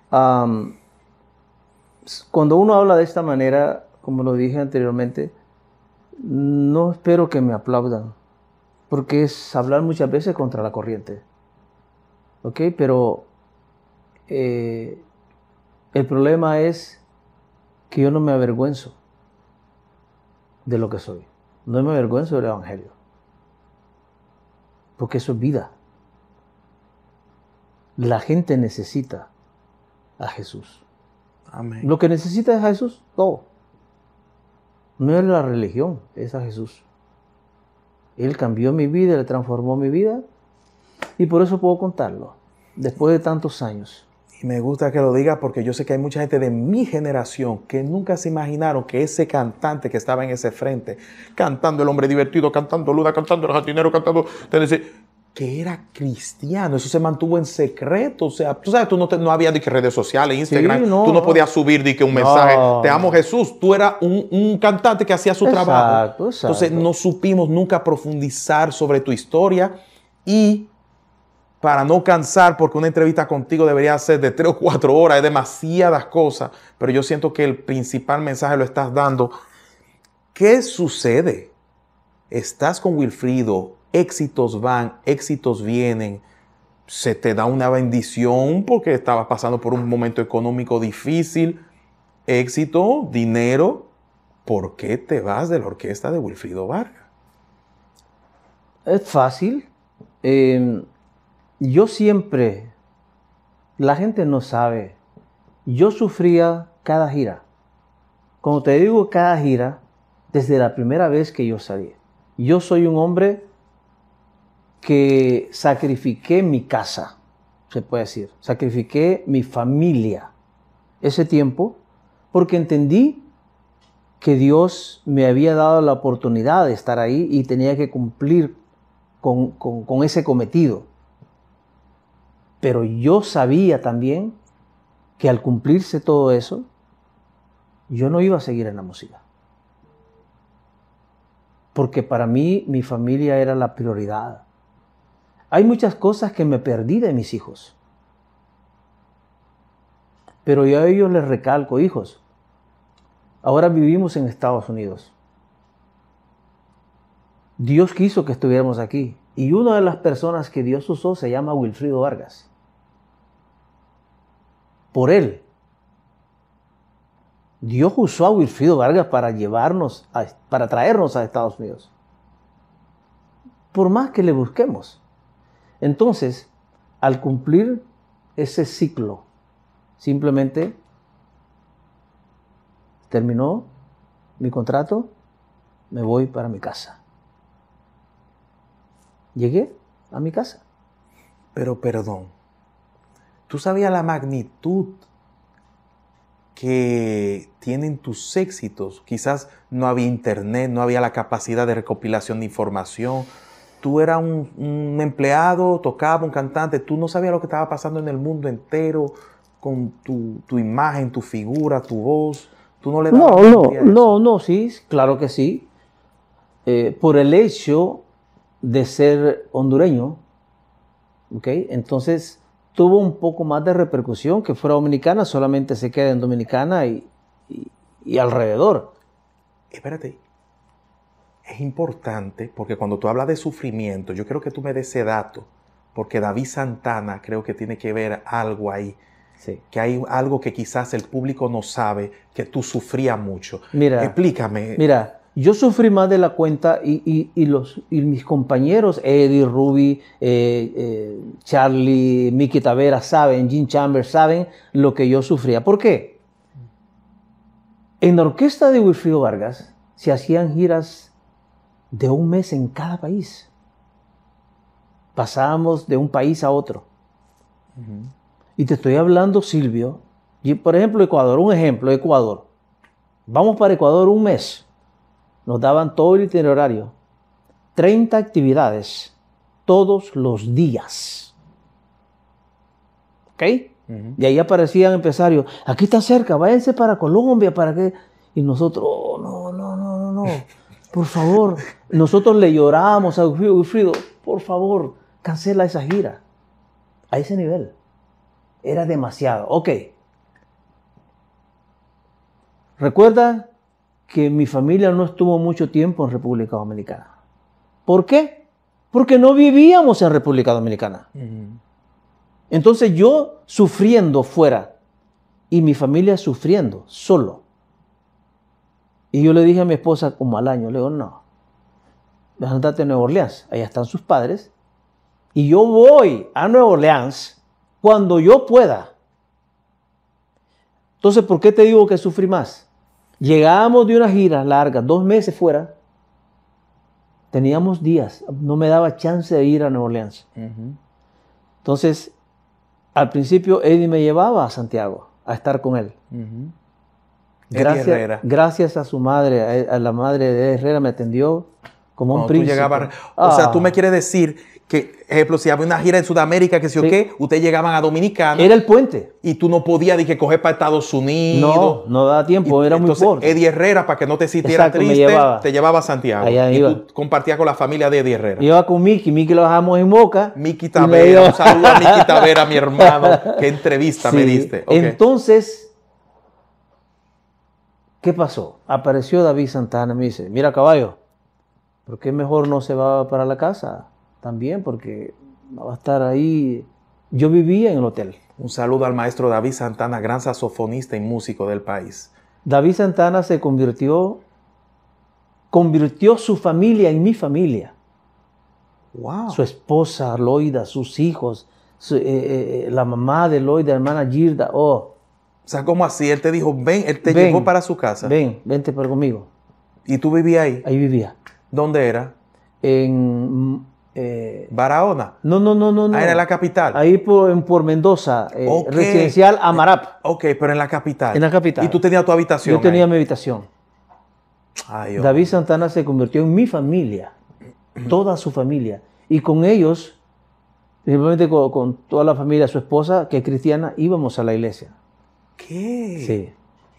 cuando uno habla de esta manera, como lo dije anteriormente, no espero que me aplaudan porque es hablar muchas veces contra la corriente. ¿Ok? Pero eh, el problema es que yo no me avergüenzo de lo que soy. No me avergüenzo del Evangelio. Porque eso es vida. La gente necesita a Jesús. Amén. Lo que necesita es a Jesús, todo. No es la religión, es a Jesús. Él cambió mi vida, le transformó mi vida y por eso puedo contarlo, después de tantos años. Y me gusta que lo diga porque yo sé que hay mucha gente de mi generación que nunca se imaginaron que ese cantante que estaba en ese frente, cantando el hombre divertido, cantando Luna, cantando el jardinero, cantando Tennessee, que era cristiano. Eso se mantuvo en secreto. O sea, tú sabes, tú no, no había redes sociales, Instagram. tú no podías subir que un mensaje, te amo Jesús. Tú eras un, cantante que hacía su trabajo. Entonces, no supimos nunca profundizar sobre tu historia. Y para no cansar, porque una entrevista contigo debería ser de tres o cuatro horas, es demasiadas cosas, pero yo siento que el principal mensaje lo estás dando. ¿Qué sucede? Estás con Wilfrido éxitos van, éxitos vienen, se te da una bendición porque estabas pasando por un momento económico difícil, éxito, dinero, ¿por qué te vas de la orquesta de Wilfrido Vargas? Es fácil. Em, yo siempre, la gente no sabe, yo sufría cada gira. Cuando te digo cada gira, desde la primera vez que yo salí. Yo soy un hombre que sacrifiqué mi casa, se puede decir, sacrifiqué mi familia ese tiempo, porque entendí que Dios me había dado la oportunidad de estar ahí y tenía que cumplir con, ese cometido. Pero yo sabía también que al cumplirse todo eso, yo no iba a seguir en la música. Porque para mí mi familia era la prioridad. Hay muchas cosas que me perdí de mis hijos. Pero yo a ellos les recalco, hijos, ahora vivimos en Estados Unidos. Dios quiso que estuviéramos aquí. Y una de las personas que Dios usó se llama Wilfrido Vargas. Por él. Dios usó a Wilfrido Vargas para llevarnos, para traernos a Estados Unidos. Por más que le busquemos. Entonces, al cumplir ese ciclo, simplemente terminó mi contrato, me voy para mi casa. Llegué a mi casa. Pero perdón, ¿tú sabías la magnitud que tienen tus éxitos? Quizás no había internet, no había la capacidad de recopilación de información, tú eras un, empleado, tocaba un cantante, tú no sabías lo que estaba pasando en el mundo entero con tu, imagen, tu figura, tu voz. Tú no le dabas No, no, no, sí, claro que sí. Eh, por el hecho de ser hondureño, ¿ok? Entonces tuvo un poco más de repercusión que fuera dominicana, solamente se queda en dominicana y alrededor. Espérate, es importante porque cuando tú hablas de sufrimiento, yo creo que tú me des ese dato, porque David Santana creo que tiene que ver algo ahí. Que hay algo que quizás el público no sabe, que tú sufrías mucho. Mira, Explícame. Mira, yo sufrí más de la cuenta y, los, y mis compañeros, Eddie, Ruby, eh, eh, Charlie, Mickey Tavera, saben, Jim Chambers, saben lo que yo sufría. ¿Por qué? En la orquesta de Wilfrido Vargas se hacían giras de un mes en cada país. Pasábamos de un país a otro. Y te estoy hablando, Silvio, y por ejemplo, Ecuador, un ejemplo, Ecuador. Vamos para Ecuador un mes. Nos daban todo el itinerario. 30 actividades todos los días. ¿Ok? Y ahí aparecían empresarios. Aquí está cerca, váyanse para Colombia, para qué? Y nosotros, oh, no, no, no, no, no. por favor, nosotros le lloramos a Wilfrido, por favor, cancela esa gira. A ese nivel. Era demasiado. Ok. Recuerda que mi familia no estuvo mucho tiempo en República Dominicana. ¿Por qué? Porque no vivíamos en República Dominicana. Entonces yo sufriendo fuera y mi familia sufriendo solo. Y yo le dije a mi esposa, como al año, le digo, no, vas a a Nueva Orleans, allá están sus padres, y yo voy a Nueva Orleans cuando yo pueda. Entonces, ¿por qué te digo que sufrí más? Llegábamos de una gira larga, dos meses fuera, teníamos días, no me daba chance de ir a Nueva Orleans. Entonces, al principio Eddie me llevaba a Santiago a estar con él gracias, gracias a su madre, e, a la madre de Herrera me atendió como un príncipe. O sea, tú me ah. quieres decir que, ejemplo, si había una gira en Sudamérica, que si o qué, ustedes llegaban a Dominicana. Era el puente. Y tú no podías, dije, coger para Estados Unidos. No, no daba tiempo, era muy corto. Eddie Herrera, para que no te sintiera triste, te llevaba a Santiago. y tú compartías con la familia de Eddie Herrera. Iba con Miki, Miki lo bajamos en boca. Miki Tavera, un saludo a Miki Tavera, mi hermano. Qué entrevista me diste. Entonces, ¿Qué pasó? Apareció David Santana y me dice, mira caballo, ¿por qué mejor no se va para la casa? También porque va a estar ahí. Yo vivía en el hotel. Un saludo al maestro David Santana, gran saxofonista y músico del país. David Santana se convirtió, convirtió su familia en mi familia. Wow. Su esposa, Loida, sus hijos, eh, eh, eh, la mamá de Loida, hermana Gilda, Oh, o sea, ¿cómo así? Él te dijo, ven, él te llevó para su casa. Ven, vente para conmigo. ¿Y tú vivías ahí? Ahí vivía. ¿Dónde era? En mm, eh, Barahona. No, no, no, no. Ahí era la capital. Ahí por, por Mendoza, eh, residencial Amarap. Ok, pero en la capital. En la capital. ¿Y tú tenías tu habitación? Yo tenía mi habitación. Ay, David Santana se convirtió en mi familia, toda su familia. Y con ellos, simplemente con, con toda la familia, su esposa, que es cristiana, íbamos a la iglesia. ¿Qué? Sí.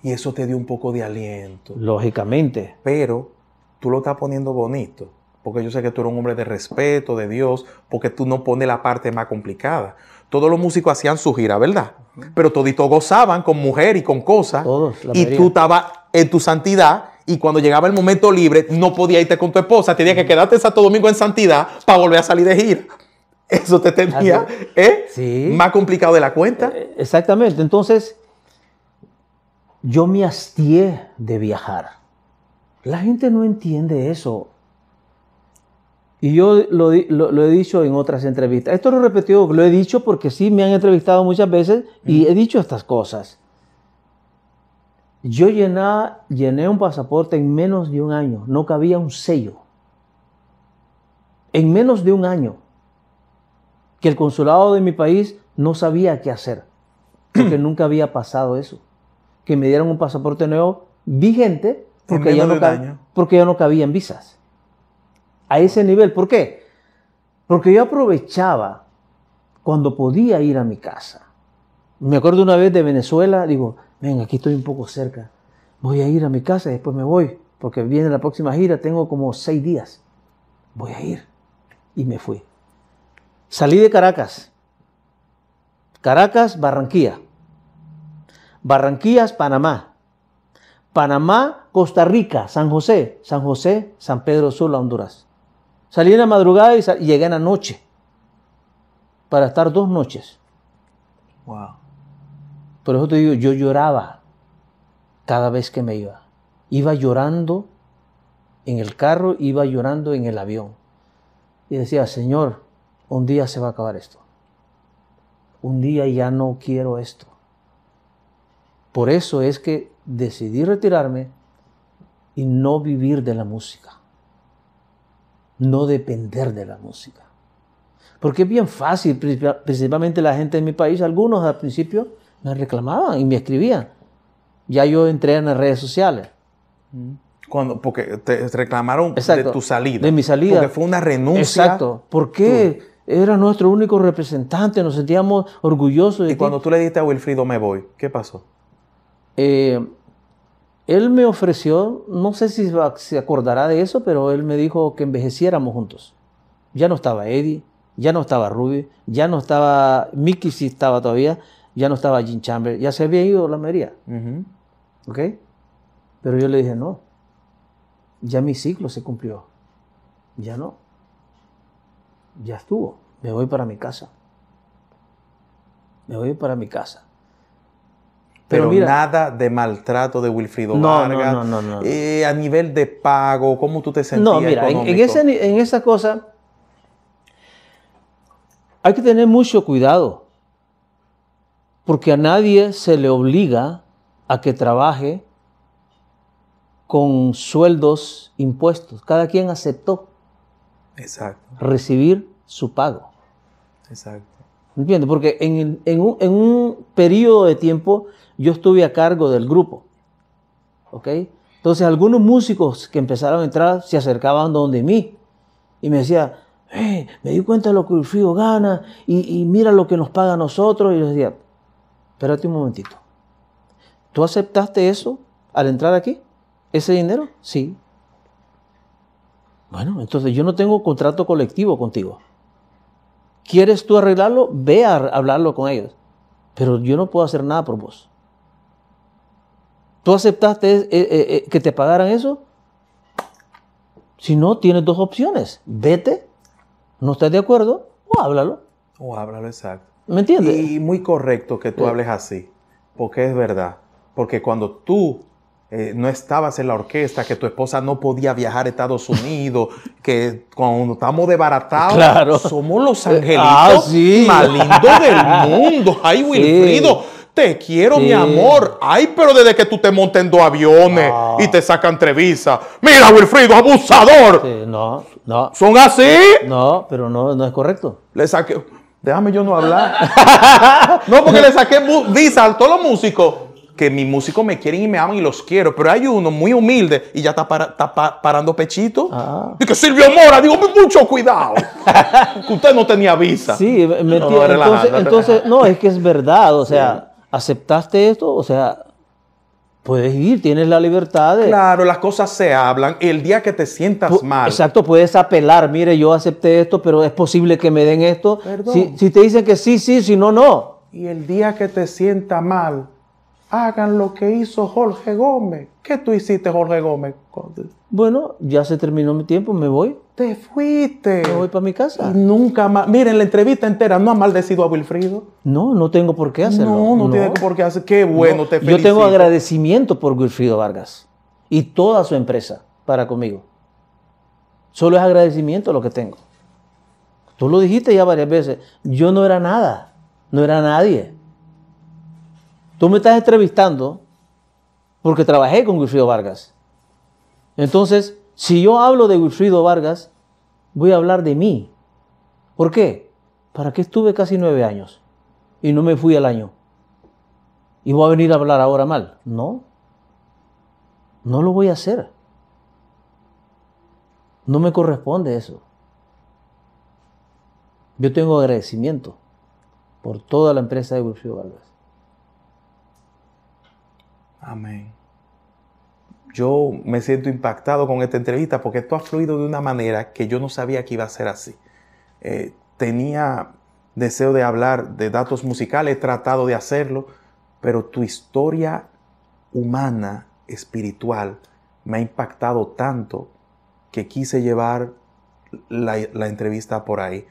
Y eso te dio un poco de aliento. Lógicamente. Pero tú lo estás poniendo bonito. Porque yo sé que tú eres un hombre de respeto, de Dios, porque tú no pones la parte más complicada. Todos los músicos hacían su gira, ¿verdad? Pero toditos gozaban con mujer y con cosas. Todos, Y tú estabas en tu santidad y cuando llegaba el momento libre no podías irte con tu esposa. tenía que quedarte Santo Domingo en santidad para volver a salir de gira. Eso te tenía ¿eh? sí. más complicado de la cuenta. Eh, exactamente. Entonces, yo me hastié de viajar. La gente no entiende eso. Y yo lo, he dicho en otras entrevistas. Esto lo repetido, lo he dicho porque sí me han entrevistado muchas veces y he dicho estas cosas. Yo llené un pasaporte en menos de un año, no cabía un sello. En menos de un año, que el consulado de mi país no sabía qué hacer, porque nunca había pasado eso que me dieron un pasaporte nuevo vigente porque ya, no porque ya no cabían visas. A ese nivel. ¿Por qué? Porque yo aprovechaba cuando podía ir a mi casa. Me acuerdo una vez de Venezuela, digo, ven, aquí estoy un poco cerca. Voy a ir a mi casa y después me voy, porque viene la próxima gira, tengo como seis días. Voy a ir. Y me fui. Salí de Caracas. Caracas, Barranquilla. Barranquillas, Panamá. Panamá, Costa Rica, San José, San José, San Pedro Sula, Honduras. Salí en la madrugada y llegué en la noche para estar dos noches. Wow. Por eso te digo, yo lloraba cada vez que me iba. Iba llorando en el carro, iba llorando en el avión. Y decía, Señor, un día se va a acabar esto. Un día ya no quiero esto. Por eso es que decidí retirarme y no vivir de la música. No depender de la música. Porque es bien fácil, principalmente la gente de mi país, algunos al principio me reclamaban y me escribían. Ya yo entré en las redes sociales. Mm. Cuando, porque te reclamaron de tu salida. De mi salida. Porque fue una renuncia. Exacto. ¿Por Era nuestro único representante, nos sentíamos orgullosos. y cuando tú le dijiste a Wilfrido, me voy, ¿qué pasó? Eh, él me ofreció, no sé si se acordará de eso, pero él me dijo que envejeciéramos juntos. Ya no estaba Eddie, ya no estaba Ruby, ya no estaba Mickey, si estaba todavía, ya no estaba Jim Chamber, ya se había ido la mayoría. ¿Ok? Pero yo le dije, no, ya mi ciclo se cumplió, ya no, ya estuvo, me voy para mi casa, me voy para mi casa. Pero, nada de maltrato de Wilfrido Vargas. No, no, no, eh, a nivel de pago, ¿cómo tú te sentías? No, mira, en, esa cosa hay que tener mucho cuidado. Porque a nadie se le obliga a que trabaje con sueldos impuestos. Cada quien aceptó recibir su pago. Exacto. ¿Entiendes? Porque en, un, periodo de tiempo yo estuve a cargo del grupo. ¿Ok? Entonces algunos músicos que empezaron a entrar se acercaban donde mí y me decían, eh, me di cuenta de lo que el frío gana y, y, mira lo que nos paga a nosotros. Y yo decía, espérate un momentito. ¿Tú aceptaste eso al entrar aquí? ¿Ese dinero? Sí. Bueno, entonces yo no tengo contrato colectivo contigo. ¿Quieres tú arreglarlo? Ve a hablarlo con ellos. Pero yo no puedo hacer nada por vos. ¿Tú aceptaste eh, eh, eh, que te pagaran eso? Si no, tienes dos opciones. Vete, no estás de acuerdo, o háblalo. O háblalo, exacto. ¿Me entiendes? Y muy correcto que tú hables así, porque es verdad. Porque cuando tú eh, no estabas en la orquesta, que tu esposa no podía viajar a Estados Unidos, que cuando estamos desbaratados, somos los ah, angelitos más lindos del mundo. Ay, Wilfrido, te quiero, mi amor. Ay, pero desde que tú te montes en dos aviones ah. y te sacan entrevista Mira, Wilfrido, abusador. no, no. ¿Son así? No, pero no, no es correcto. Le saqué. Déjame yo no hablar. no, porque le saqué visa a todos los músicos que mis músicos me quieren y me aman y los quiero, pero hay uno muy humilde y ya está, parando pechito. Dice ah. Y que Silvio Mora, digo, mucho cuidado, que usted no tenía visa. Sí, me entonces, no, es que es verdad, o sea, aceptaste esto, o sea, puedes ir, tienes la libertad Claro, las cosas se hablan, el día que te sientas mal. Exacto, puedes apelar, mire, yo acepté esto, pero es posible que me den esto. Si, si te dicen que sí, sí, si no, no. Y el día que te sienta mal, hagan lo que hizo Jorge Gómez. ¿Qué tú hiciste, Jorge Gómez? Bueno, ya se terminó mi tiempo, me voy. Te fuiste. Me voy para mi casa. nunca más. Miren, la entrevista entera no ha maldecido a Wilfrido. No, no tengo por qué hacerlo. No, no, tengo tiene por qué hacerlo. Qué bueno, te felicito. Yo tengo agradecimiento por Wilfrido Vargas y toda su empresa para conmigo. Solo es agradecimiento lo que tengo. Tú lo dijiste ya varias veces. Yo no era nada. No era nadie. Tú me estás entrevistando porque trabajé con Wilfrido Vargas. Entonces, si yo hablo de Wilfrido Vargas, voy a hablar de mí. ¿Por qué? ¿Para qué estuve casi nueve años y no me fui al año? ¿Y voy a venir a hablar ahora mal? No, no lo voy a hacer. No me corresponde eso. Yo tengo agradecimiento por toda la empresa de Wilfrido Vargas. Amén. Yo me siento impactado con esta entrevista porque esto ha fluido de una manera que yo no sabía que iba a ser así. Eh, tenía deseo de hablar de datos musicales, he tratado de hacerlo, pero tu historia humana, espiritual, me ha impactado tanto que quise llevar la, entrevista por ahí.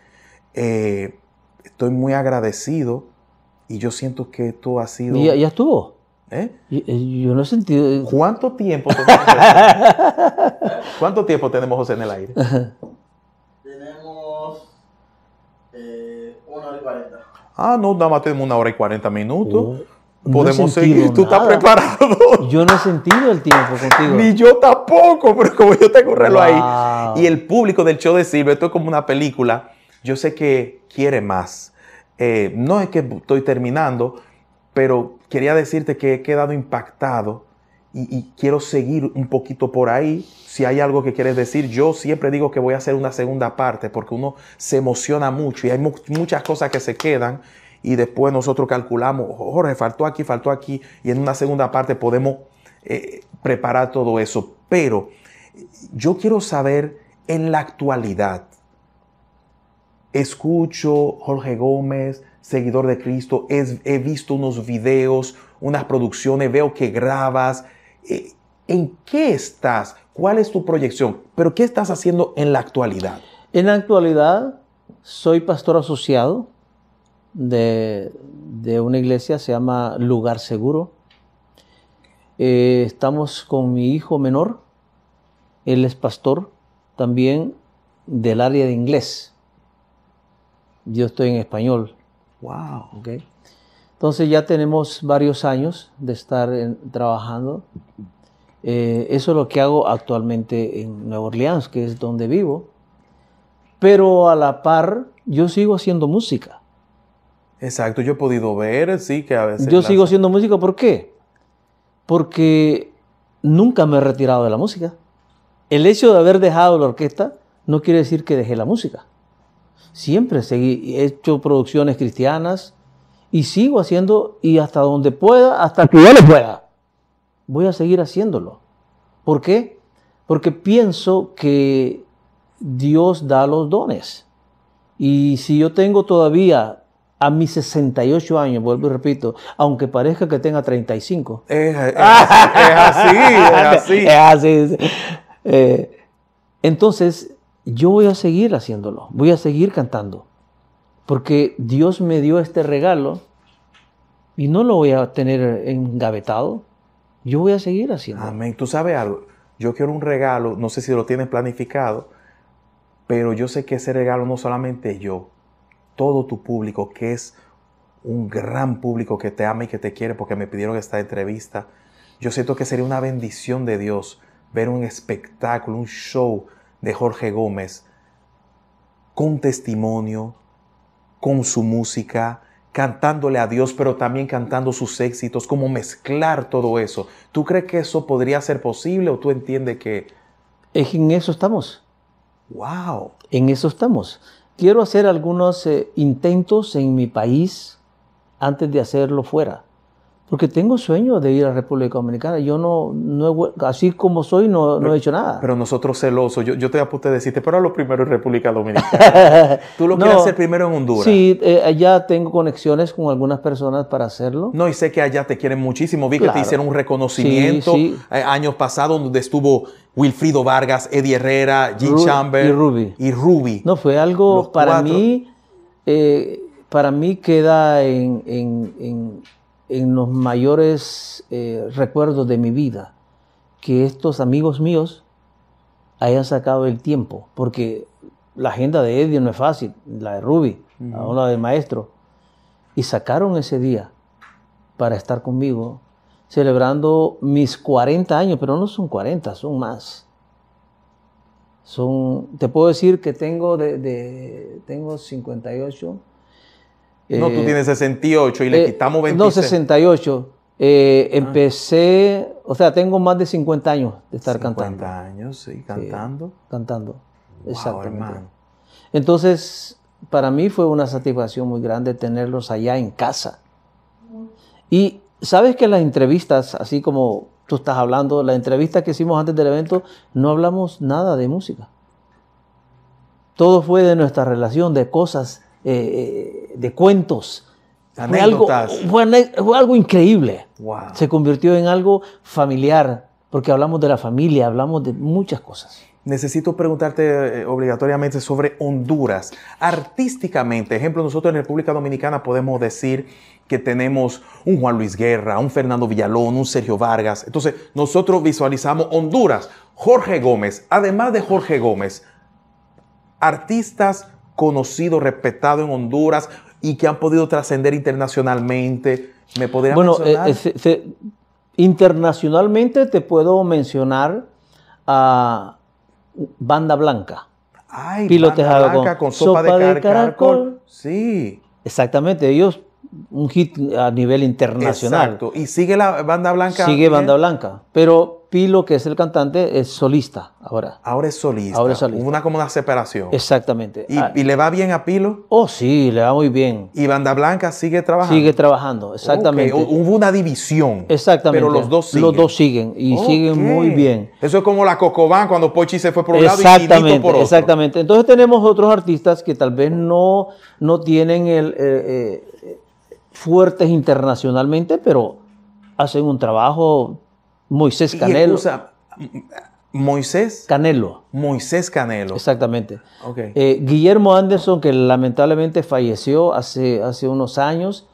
Eh, estoy muy agradecido y yo siento que esto ha sido... Y ya estuvo? ¿Eh? Yo, no he sentido. ¿Cuánto tiempo tenemos? ¿Cuánto tiempo tenemos, José, en el aire? tenemos eh, una hora y cuarenta. Ah, no, nada más tenemos una hora y cuarenta minutos. Oh, Podemos seguir. Tú estás preparado. yo no he sentido el tiempo contigo. Ni yo tampoco, pero como yo tengo un reloj ahí. Y el público del show de Silvio, esto es como una película. Yo sé que quiere más. Eh, no es que estoy terminando, pero quería decirte que he quedado impactado y, quiero seguir un poquito por ahí. Si hay algo que quieres decir, yo siempre digo que voy a hacer una segunda parte porque uno se emociona mucho y hay muchas cosas que se quedan y después nosotros calculamos, Jorge, faltó aquí, faltó aquí y en una segunda parte podemos eh, preparar todo eso. Pero yo quiero saber en la actualidad, escucho Jorge Gómez, seguidor de Cristo, he visto unos videos, unas producciones, veo que grabas. Eh, ¿En qué estás? ¿Cuál es tu proyección? Pero ¿qué estás haciendo en la actualidad? En la actualidad soy pastor asociado de, una iglesia, se llama Lugar Seguro. Eh, estamos con mi hijo menor, él es pastor también del área de inglés. Yo estoy en español. Wow. Okay. Entonces ya tenemos varios años de estar trabajando. Eh, eso es lo que hago actualmente en Nueva Orleans, que es donde vivo. Pero a la par, yo sigo haciendo música. Exacto, yo he podido ver, sí, que a veces... Yo sigo haciendo música, ¿por qué? Porque nunca me he retirado de la música. El hecho de haber dejado la orquesta no quiere decir que dejé la música. Siempre he hecho producciones cristianas y sigo haciendo y hasta donde pueda, hasta que yo le pueda, voy a seguir haciéndolo. ¿Por qué? Porque pienso que Dios da los dones. Y si yo tengo todavía a mis 68 años, vuelvo y repito, aunque parezca que tenga 35. Es, es, así, es así. Eh, entonces, yo voy a seguir haciéndolo, voy a seguir cantando, porque Dios me dio este regalo y no lo voy a tener engavetado, yo voy a seguir haciendo. Amén, tú sabes algo, yo quiero un regalo, no sé si lo tienes planificado, pero yo sé que ese regalo no solamente yo, todo tu público, que es un gran público que te ama y que te quiere porque me pidieron esta entrevista. Yo siento que sería una bendición de Dios ver un espectáculo, un show de Jorge Gómez, con testimonio, con su música, cantándole a Dios, pero también cantando sus éxitos, como mezclar todo eso. ¿Tú crees que eso podría ser posible o tú entiendes que... En eso estamos. ¡Wow! En eso estamos. Quiero hacer algunos eh, intentos en mi país antes de hacerlo fuera. Porque tengo sueño de ir a República Dominicana. Yo no, no así como soy, no, he hecho nada. Pero nosotros celosos, yo, te voy a decirte, pero a lo primero en República Dominicana. ¿Tú lo quieres hacer primero en Honduras? Sí, eh, allá tengo conexiones con algunas personas para hacerlo. No, y sé que allá te quieren muchísimo. Vi que te hicieron un reconocimiento eh, años pasados donde estuvo Wilfrido Vargas, Eddie Herrera, Jim Chamber. Y Ruby. Y Ruby. No, fue algo para mí, eh, para mí queda en en los mayores eh, recuerdos de mi vida que estos amigos míos hayan sacado el tiempo, porque la agenda de Eddie no es fácil, la de Ruby, la del maestro, y sacaron ese día para estar conmigo, celebrando mis 40 años, pero no son 40, son más. Son, te puedo decir que tengo, de, de tengo 58, no, tú eh, tienes 68 y le eh, quitamos 26. No, 68. Eh, ah. empecé, o sea, tengo más de 50 años de estar cantando. 50 años, sí, cantando. cantando, exacto Entonces, para mí fue una satisfacción muy grande tenerlos allá en casa. Y sabes que las entrevistas, así como tú estás hablando, las entrevistas que hicimos antes del evento, no hablamos nada de música. Todo fue de nuestra relación, de cosas eh, eh, de cuentos. Fue algo, algo, increíble. Se convirtió en algo familiar, porque hablamos de la familia, hablamos de muchas cosas. Necesito preguntarte eh, obligatoriamente sobre Honduras. Artísticamente, ejemplo, nosotros en República Dominicana podemos decir que tenemos un Juan Luis Guerra, un Fernando Villalón, un Sergio Vargas. Entonces, nosotros visualizamos Honduras, Jorge Gómez. Además de Jorge Gómez, artistas conocido, respetado en Honduras y que han podido trascender internacionalmente? ¿Me podrían bueno, eh, eh, internacionalmente te puedo mencionar a Banda Blanca. Ay, Banda Blanca con, sopa, de, Sí. Exactamente, ellos un hit a nivel internacional. Exacto. Y sigue la Banda Blanca. Sigue Banda Blanca, pero Pilo, que es el cantante, es solista ahora. Ahora es solista. Ahora es solista. Una como una separación. Exactamente. Ah. ¿Y, le va bien a Pilo? Oh, sí, le va muy bien. ¿Y Banda Blanca sigue trabajando? Sigue trabajando, exactamente. Hubo una división. Exactamente. Pero los dos siguen. Los dos siguen y siguen muy bien. Eso es como la Cocobán cuando Pochi se fue por un lado y por otro. Exactamente. Entonces tenemos otros artistas que tal vez no, no tienen el, eh, eh, fuertes internacionalmente, pero hacen un trabajo Moisés Canelo. Mm, mm, Moisés Canelo. Moisés Canelo. Exactamente. Eh, Guillermo Anderson, que lamentablemente falleció hace, hace unos años,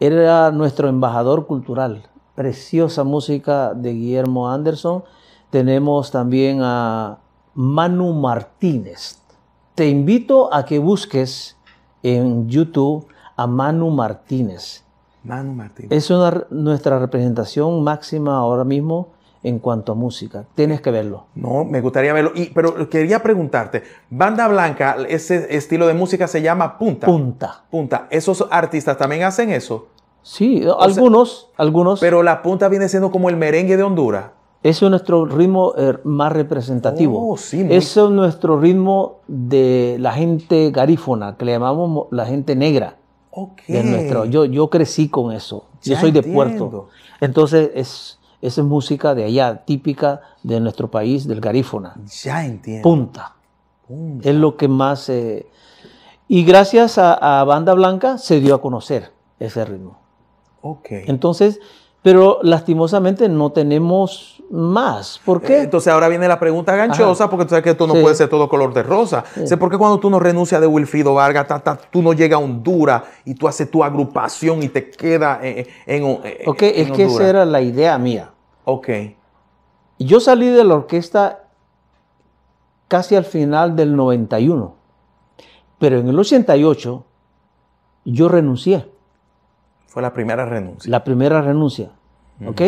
era nuestro embajador cultural. Preciosa música de Guillermo Anderson. Tenemos también a Manu Martínez. Te invito a que busques en YouTube a Manu Martínez. Es nuestra representación máxima ahora mismo en cuanto a música. Tienes que verlo. No, me gustaría verlo. pero quería preguntarte, Banda Blanca, ese estilo de música se llama punta. Punta. Punta. ¿Esos artistas también hacen eso? Sí, algunos, algunos. Pero la punta viene siendo como el merengue de Honduras. Ese es nuestro ritmo eh, más representativo. Oh, sí, Ese es nuestro ritmo de la gente garífona, que le llamamos la gente negra nuestro, yo, yo crecí con eso. yo soy de Puerto. Entonces, es, esa es música de allá, típica de nuestro país, del Garífona. Ya entiendo. Punta. Es lo que más. Eh, y gracias a, Banda Blanca se dio a conocer ese ritmo. Ok. Entonces, pero lastimosamente no tenemos más. ¿Por qué? Eh, entonces ahora viene la pregunta ganchosa, porque tú sabes que tú no puedes puede ser todo color de rosa. Sé por qué cuando tú no renuncias de Wilfrido Vargas, tú no llegas a Honduras y tú haces tu agrupación y te quedas en, en, Ok, es que esa era la idea mía. Ok. Yo salí de la orquesta casi al final del 91, pero en el 88 yo renuncié. Fue la primera renuncia. La primera renuncia, ¿ok?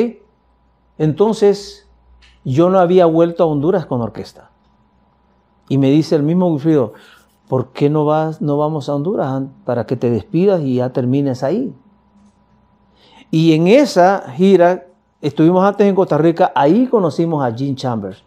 Entonces, yo no había vuelto a Honduras con orquesta. Y me dice el mismo Wilfrido, ¿por qué no, vas, no vamos a Honduras para que te despidas y ya termines ahí? Y en esa gira, estuvimos antes en Costa Rica, ahí conocimos a Gene Chambers.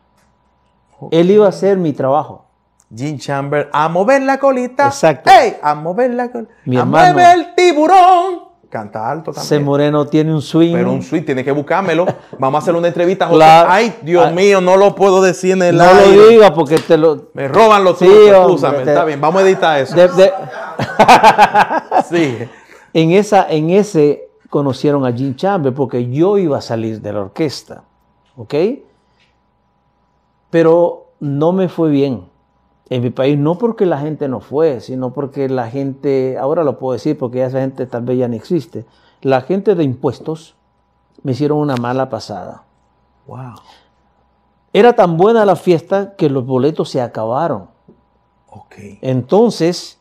Él iba a hacer mi trabajo. Gene Chambers, a mover la colita. Exacto. A mover la colita. A mover el tiburón. Canta alto también. Se moreno tiene un swing. Pero un swing, tiene que buscármelo. Vamos a hacer una entrevista. Ay, Dios ah. mío, no lo puedo decir en el No lo diga porque te lo... Me roban los sí, Está bien, vamos a editar eso. sí. En, esa, en ese conocieron a Jim Chamber porque yo iba a salir de la orquesta, ¿ok? Pero no me fue bien en mi país, no porque la gente no fue, sino porque la gente, ahora lo puedo decir porque esa gente tal vez ya no existe, la gente de impuestos me hicieron una mala pasada. Wow. Era tan buena la fiesta que los boletos se acabaron. Okay. Entonces,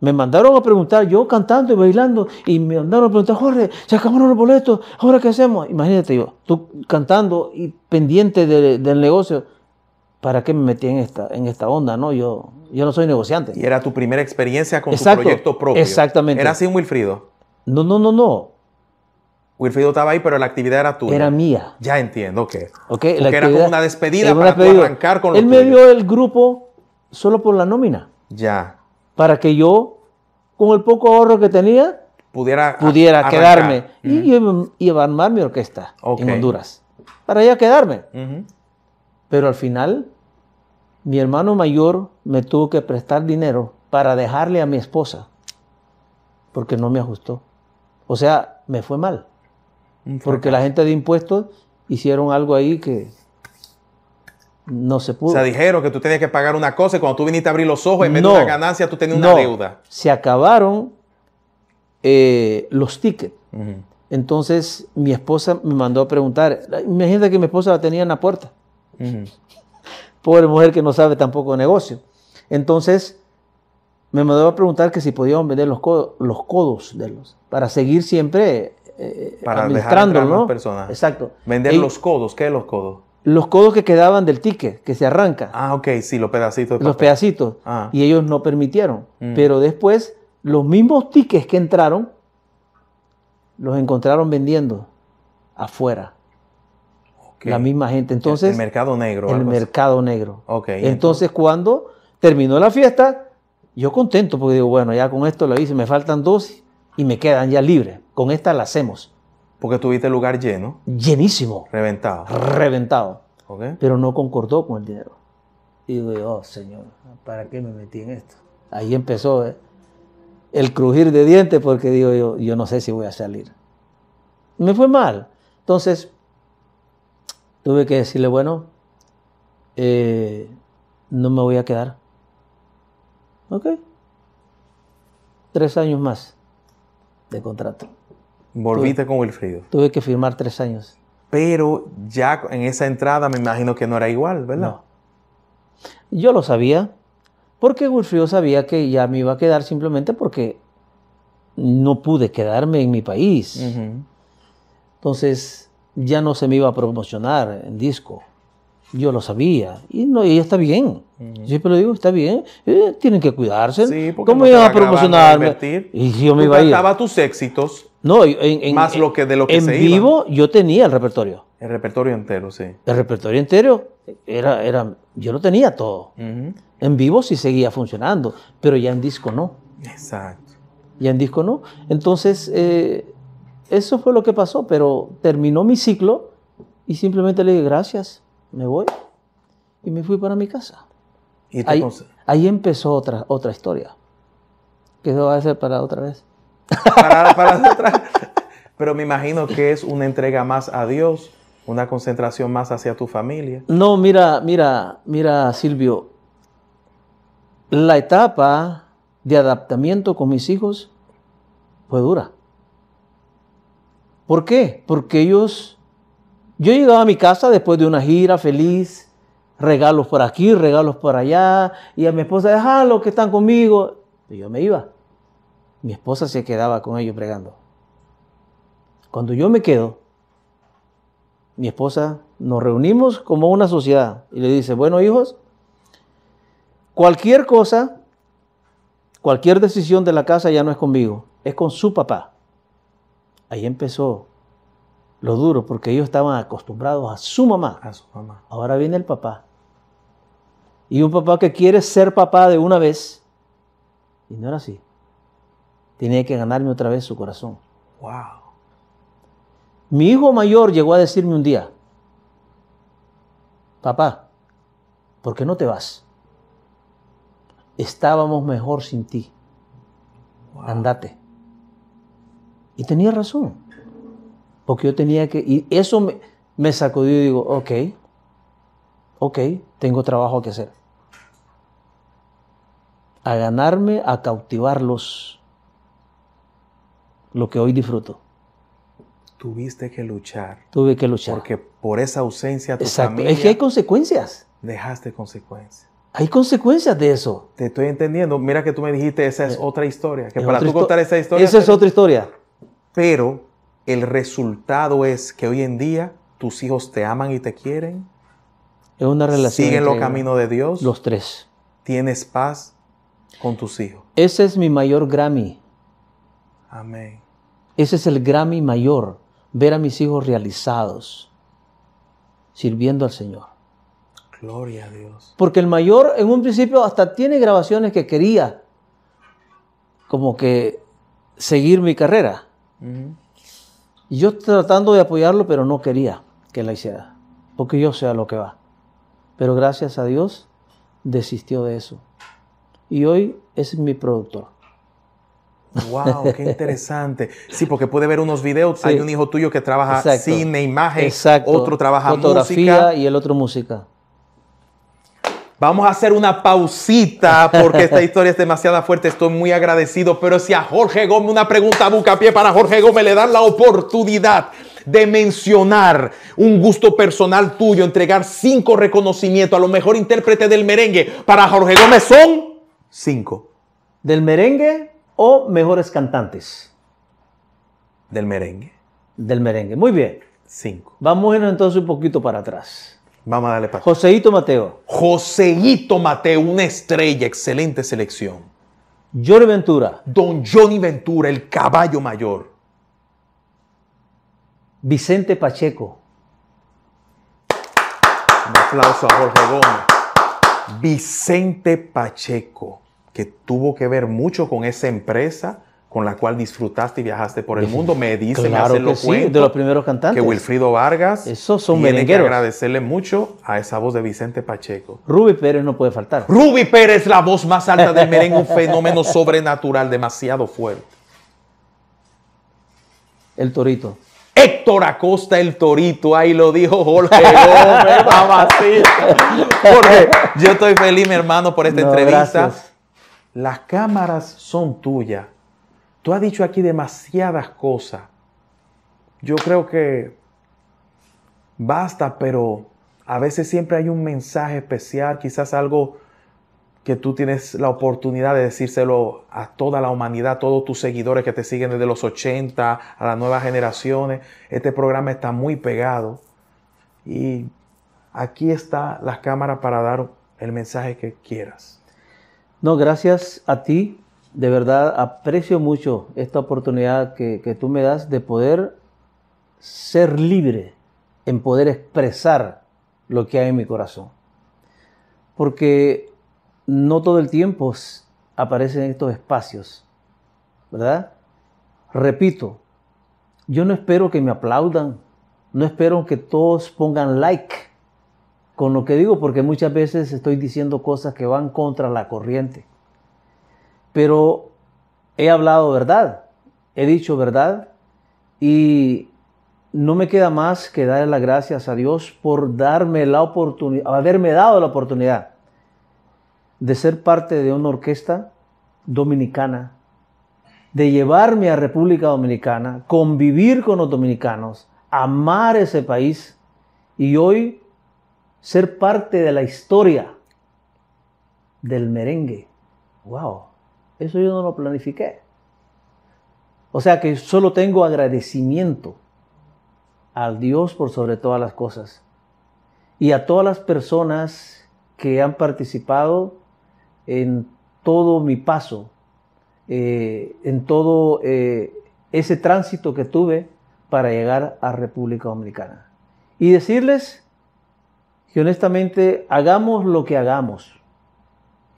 me mandaron a preguntar, yo cantando y bailando, y me mandaron a preguntar, Jorge, se acabaron los boletos, ¿ahora qué hacemos? Imagínate yo, tú cantando y pendiente del negocio ¿para qué me metí en esta, en esta onda? ¿no? Yo, yo no soy negociante. Y era tu primera experiencia con tu proyecto propio. Exactamente. ¿Era así Wilfrido? No, no, no, no. Wilfrido estaba ahí, pero la actividad era tuya. Era mía. Ya entiendo que. Okay, era como una despedida para arrancar con Él me dio el grupo solo por la nómina. Ya. Para que yo, con el poco ahorro que tenía, pudiera, pudiera quedarme. Y yo iba, a armar mi orquesta en Honduras. Para ya quedarme. Ajá. Pero al final, mi hermano mayor me tuvo que prestar dinero para dejarle a mi esposa, porque no me ajustó. O sea, me fue mal. Porque la gente de impuestos hicieron algo ahí que no se pudo. O sea, dijeron que tú tenías que pagar una cosa y cuando tú viniste a abrir los ojos, en vez de una ganancia, tú tenías una deuda. Se acabaron eh, los tickets. Entonces, mi esposa me mandó a preguntar. Imagínate que mi esposa la tenía en la puerta. Pobre mujer que no sabe tampoco de negocio. Entonces, me mandó a preguntar que si podíamos vender los, codos, los codos de los, para seguir siempre eh, para administrando, ¿no? Exacto. Vender los codos, ¿qué los codos? Los codos que quedaban del ticket, que se arranca. Ah, ok, sí, los pedacitos. Los pedacitos. Ah. Y ellos no permitieron. Mm. Pero después, los mismos tickets que entraron, los encontraron vendiendo afuera. La misma gente. Entonces, el mercado negro. El mercado negro. Okay, entonces, cuando terminó la fiesta, yo contento porque digo, bueno, ya con esto lo hice, me faltan dos y me quedan ya libres. Con esta la hacemos. Porque tuviste el lugar lleno. Llenísimo. Reventado. Reventado. Okay. Pero no concordó con el dinero. Y digo, oh Señor, ¿para qué me metí en esto? Ahí empezó eh, el crujir de dientes porque digo yo, yo no sé si voy a salir. Me fue mal. Entonces, tuve que decirle, bueno, eh, no me voy a quedar. ¿Ok? Tres años más de contrato. Volviste con Wilfrido. Tuve que firmar tres años. Pero ya en esa entrada me imagino que no era igual, ¿verdad? Yo lo sabía, porque Wilfrido sabía que ya me iba a quedar simplemente porque no pude quedarme en mi país. Entonces, ya no se me iba a promocionar en disco. Yo lo sabía. Y no, ella está bien. Siempre digo, está bien. Eh, tienen que cuidarse. ¿Cómo iba a promocionar? Y yo me iba a ir. tus éxitos. No, en, más lo que de lo que en vivo yo tenía el repertorio. El repertorio entero, sí. El repertorio entero era, era yo lo tenía todo. En vivo sí seguía funcionando, pero ya en disco no. Exacto. Ya en disco no. Entonces, eh, eso fue lo que pasó, pero terminó mi ciclo y simplemente le dije gracias, me voy. Y me fui para mi casa. ¿Y ahí, empezó otra, otra historia. Que va a ser para otra vez. Para, para otra. Pero me imagino que es una entrega más a Dios, una concentración más hacia tu familia. No, mira, mira, mira, Silvio. La etapa de adaptamiento con mis hijos fue dura. ¿Por qué? Porque ellos... Yo llegaba a mi casa después de una gira feliz, regalos por aquí, regalos por allá, y a mi esposa, déjalo que están conmigo. Y yo me iba. Mi esposa se quedaba con ellos pregando. Cuando yo me quedo, mi esposa nos reunimos como una sociedad y le dice, bueno hijos, cualquier cosa, cualquier decisión de la casa ya no es conmigo, es con su papá ahí empezó lo duro, porque ellos estaban acostumbrados a su mamá. A su mamá. Ahora viene el papá. Y un papá que quiere ser papá de una vez, y no era así. Tenía que ganarme otra vez su corazón. ¡Wow! Mi hijo mayor llegó a decirme un día, papá, ¿por qué no te vas? Estábamos mejor sin ti. Andate. Y tenía razón. Porque yo tenía que... Y eso me, me sacudió y digo, ok, ok, tengo trabajo que hacer. A ganarme, a cautivarlos. Lo que hoy disfruto. Tuviste que luchar. Tuve que luchar. Porque por esa ausencia tu Familia, es que hay consecuencias. Dejaste consecuencias. Hay consecuencias de eso. Te estoy entendiendo. Mira que tú me dijiste, esa es eh, otra historia. Que para tú contar esa historia. Esa es otra historia pero el resultado es que hoy en día tus hijos te aman y te quieren. Es una relación. Siguen los camino de Dios. Los tres. Tienes paz con tus hijos. Ese es mi mayor Grammy. Amén. Ese es el Grammy mayor, ver a mis hijos realizados, sirviendo al Señor. Gloria a Dios. Porque el mayor en un principio hasta tiene grabaciones que quería, como que seguir mi carrera. Y yo tratando de apoyarlo, pero no quería que la hiciera, porque yo sea lo que va. Pero gracias a Dios desistió de eso. Y hoy es mi productor. ¡Wow! ¡Qué interesante! Sí, porque puede ver unos videos. Hay un hijo tuyo que trabaja cine, imagen, otro trabaja Fotografía y el otro música. Vamos a hacer una pausita porque esta historia es demasiado fuerte. Estoy muy agradecido. Pero si a Jorge Gómez, una pregunta a pie para Jorge Gómez, le dan la oportunidad de mencionar un gusto personal tuyo, entregar cinco reconocimientos a lo mejor intérprete del merengue. Para Jorge Gómez son cinco. ¿Del merengue o mejores cantantes? Del merengue. Del merengue. Muy bien. Cinco. Vamos entonces un poquito para atrás. Vamos a darle para Joseito Mateo. Joseito Mateo, una estrella, excelente selección. Johnny Ventura. Don Johnny Ventura, el caballo mayor. Vicente Pacheco. Un aplauso a Jorge Gómez. Vicente Pacheco, que tuvo que ver mucho con esa empresa con la cual disfrutaste y viajaste por el mundo. Me dicen, me de los primeros cantantes. Que Wilfrido Vargas eso son tiene que agradecerle mucho a esa voz de Vicente Pacheco. Ruby Pérez no puede faltar. Ruby Pérez, la voz más alta del merengue, un fenómeno sobrenatural demasiado fuerte. El Torito. Héctor Acosta el Torito, ahí lo dijo Jorge Gómez, yo estoy feliz, mi hermano, por esta entrevista. Las cámaras son tuyas Tú has dicho aquí demasiadas cosas. Yo creo que basta, pero a veces siempre hay un mensaje especial, quizás algo que tú tienes la oportunidad de decírselo a toda la humanidad, a todos tus seguidores que te siguen desde los 80, a las nuevas generaciones. Este programa está muy pegado. Y aquí está la cámara para dar el mensaje que quieras. No, gracias a ti de verdad aprecio mucho esta oportunidad que, tú me das de poder ser libre en poder expresar lo que hay en mi corazón. Porque no todo el tiempo aparecen estos espacios, ¿verdad? Repito, yo no espero que me aplaudan, no espero que todos pongan like con lo que digo, porque muchas veces estoy diciendo cosas que van contra la corriente pero he hablado verdad, he dicho verdad y no me queda más que darle las gracias a Dios por darme la oportunidad, haberme dado la oportunidad de ser parte de una orquesta dominicana, de llevarme a República Dominicana, convivir con los dominicanos, amar ese país y hoy ser parte de la historia del merengue. ¡Wow! Eso yo no lo planifiqué. O sea que solo tengo agradecimiento al Dios por sobre todas las cosas y a todas las personas que han participado en todo mi paso, eh, en todo eh, ese tránsito que tuve para llegar a República Dominicana. Y decirles que honestamente hagamos lo que hagamos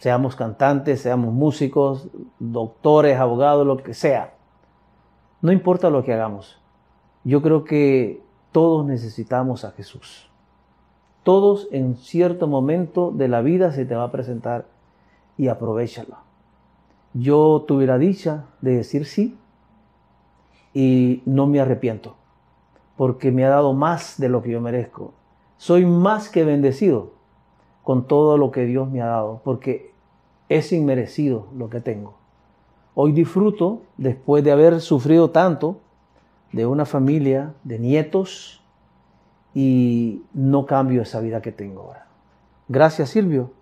seamos cantantes, seamos músicos, doctores, abogados, lo que sea. No importa lo que hagamos. Yo creo que todos necesitamos a Jesús. Todos en cierto momento de la vida se te va a presentar y aprovechalo. Yo tuve la dicha de decir sí y no me arrepiento porque me ha dado más de lo que yo merezco. Soy más que bendecido con todo lo que Dios me ha dado porque es inmerecido lo que tengo. Hoy disfruto, después de haber sufrido tanto, de una familia, de nietos, y no cambio esa vida que tengo ahora. Gracias Silvio,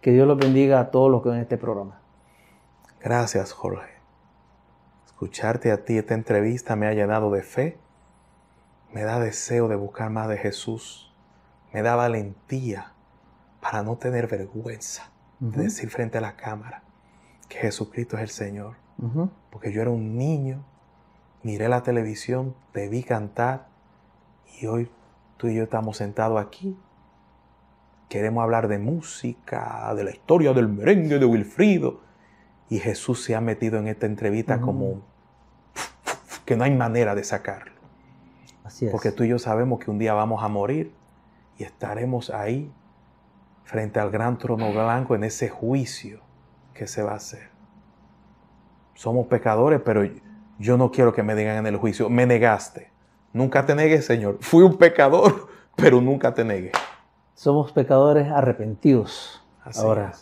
que Dios los bendiga a todos los que ven este programa. Gracias Jorge. Escucharte a ti esta entrevista me ha llenado de fe, me da deseo de buscar más de Jesús, me da valentía para no tener vergüenza decir frente a la cámara que Jesucristo es el Señor. Porque yo era un niño, miré la televisión, te vi cantar y hoy tú y yo estamos sentados aquí. Queremos hablar de música, de la historia del merengue de Wilfrido. Y Jesús se ha metido en esta entrevista como que no hay manera de sacarlo. Así Porque tú y yo sabemos que un día vamos a morir y estaremos ahí frente al gran trono blanco en ese juicio que se va a hacer. Somos pecadores, pero yo no quiero que me digan en el juicio, me negaste. Nunca te negué, Señor. Fui un pecador, pero nunca te negué. Somos pecadores arrepentidos. ahora.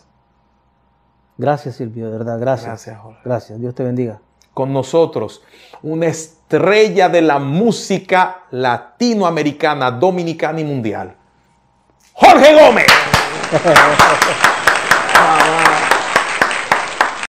Gracias, Silvio, de verdad, gracias. Gracias, Dios te bendiga. Con nosotros, una estrella de la música latinoamericana, dominicana y mundial. Jorge Gómez. Gracias.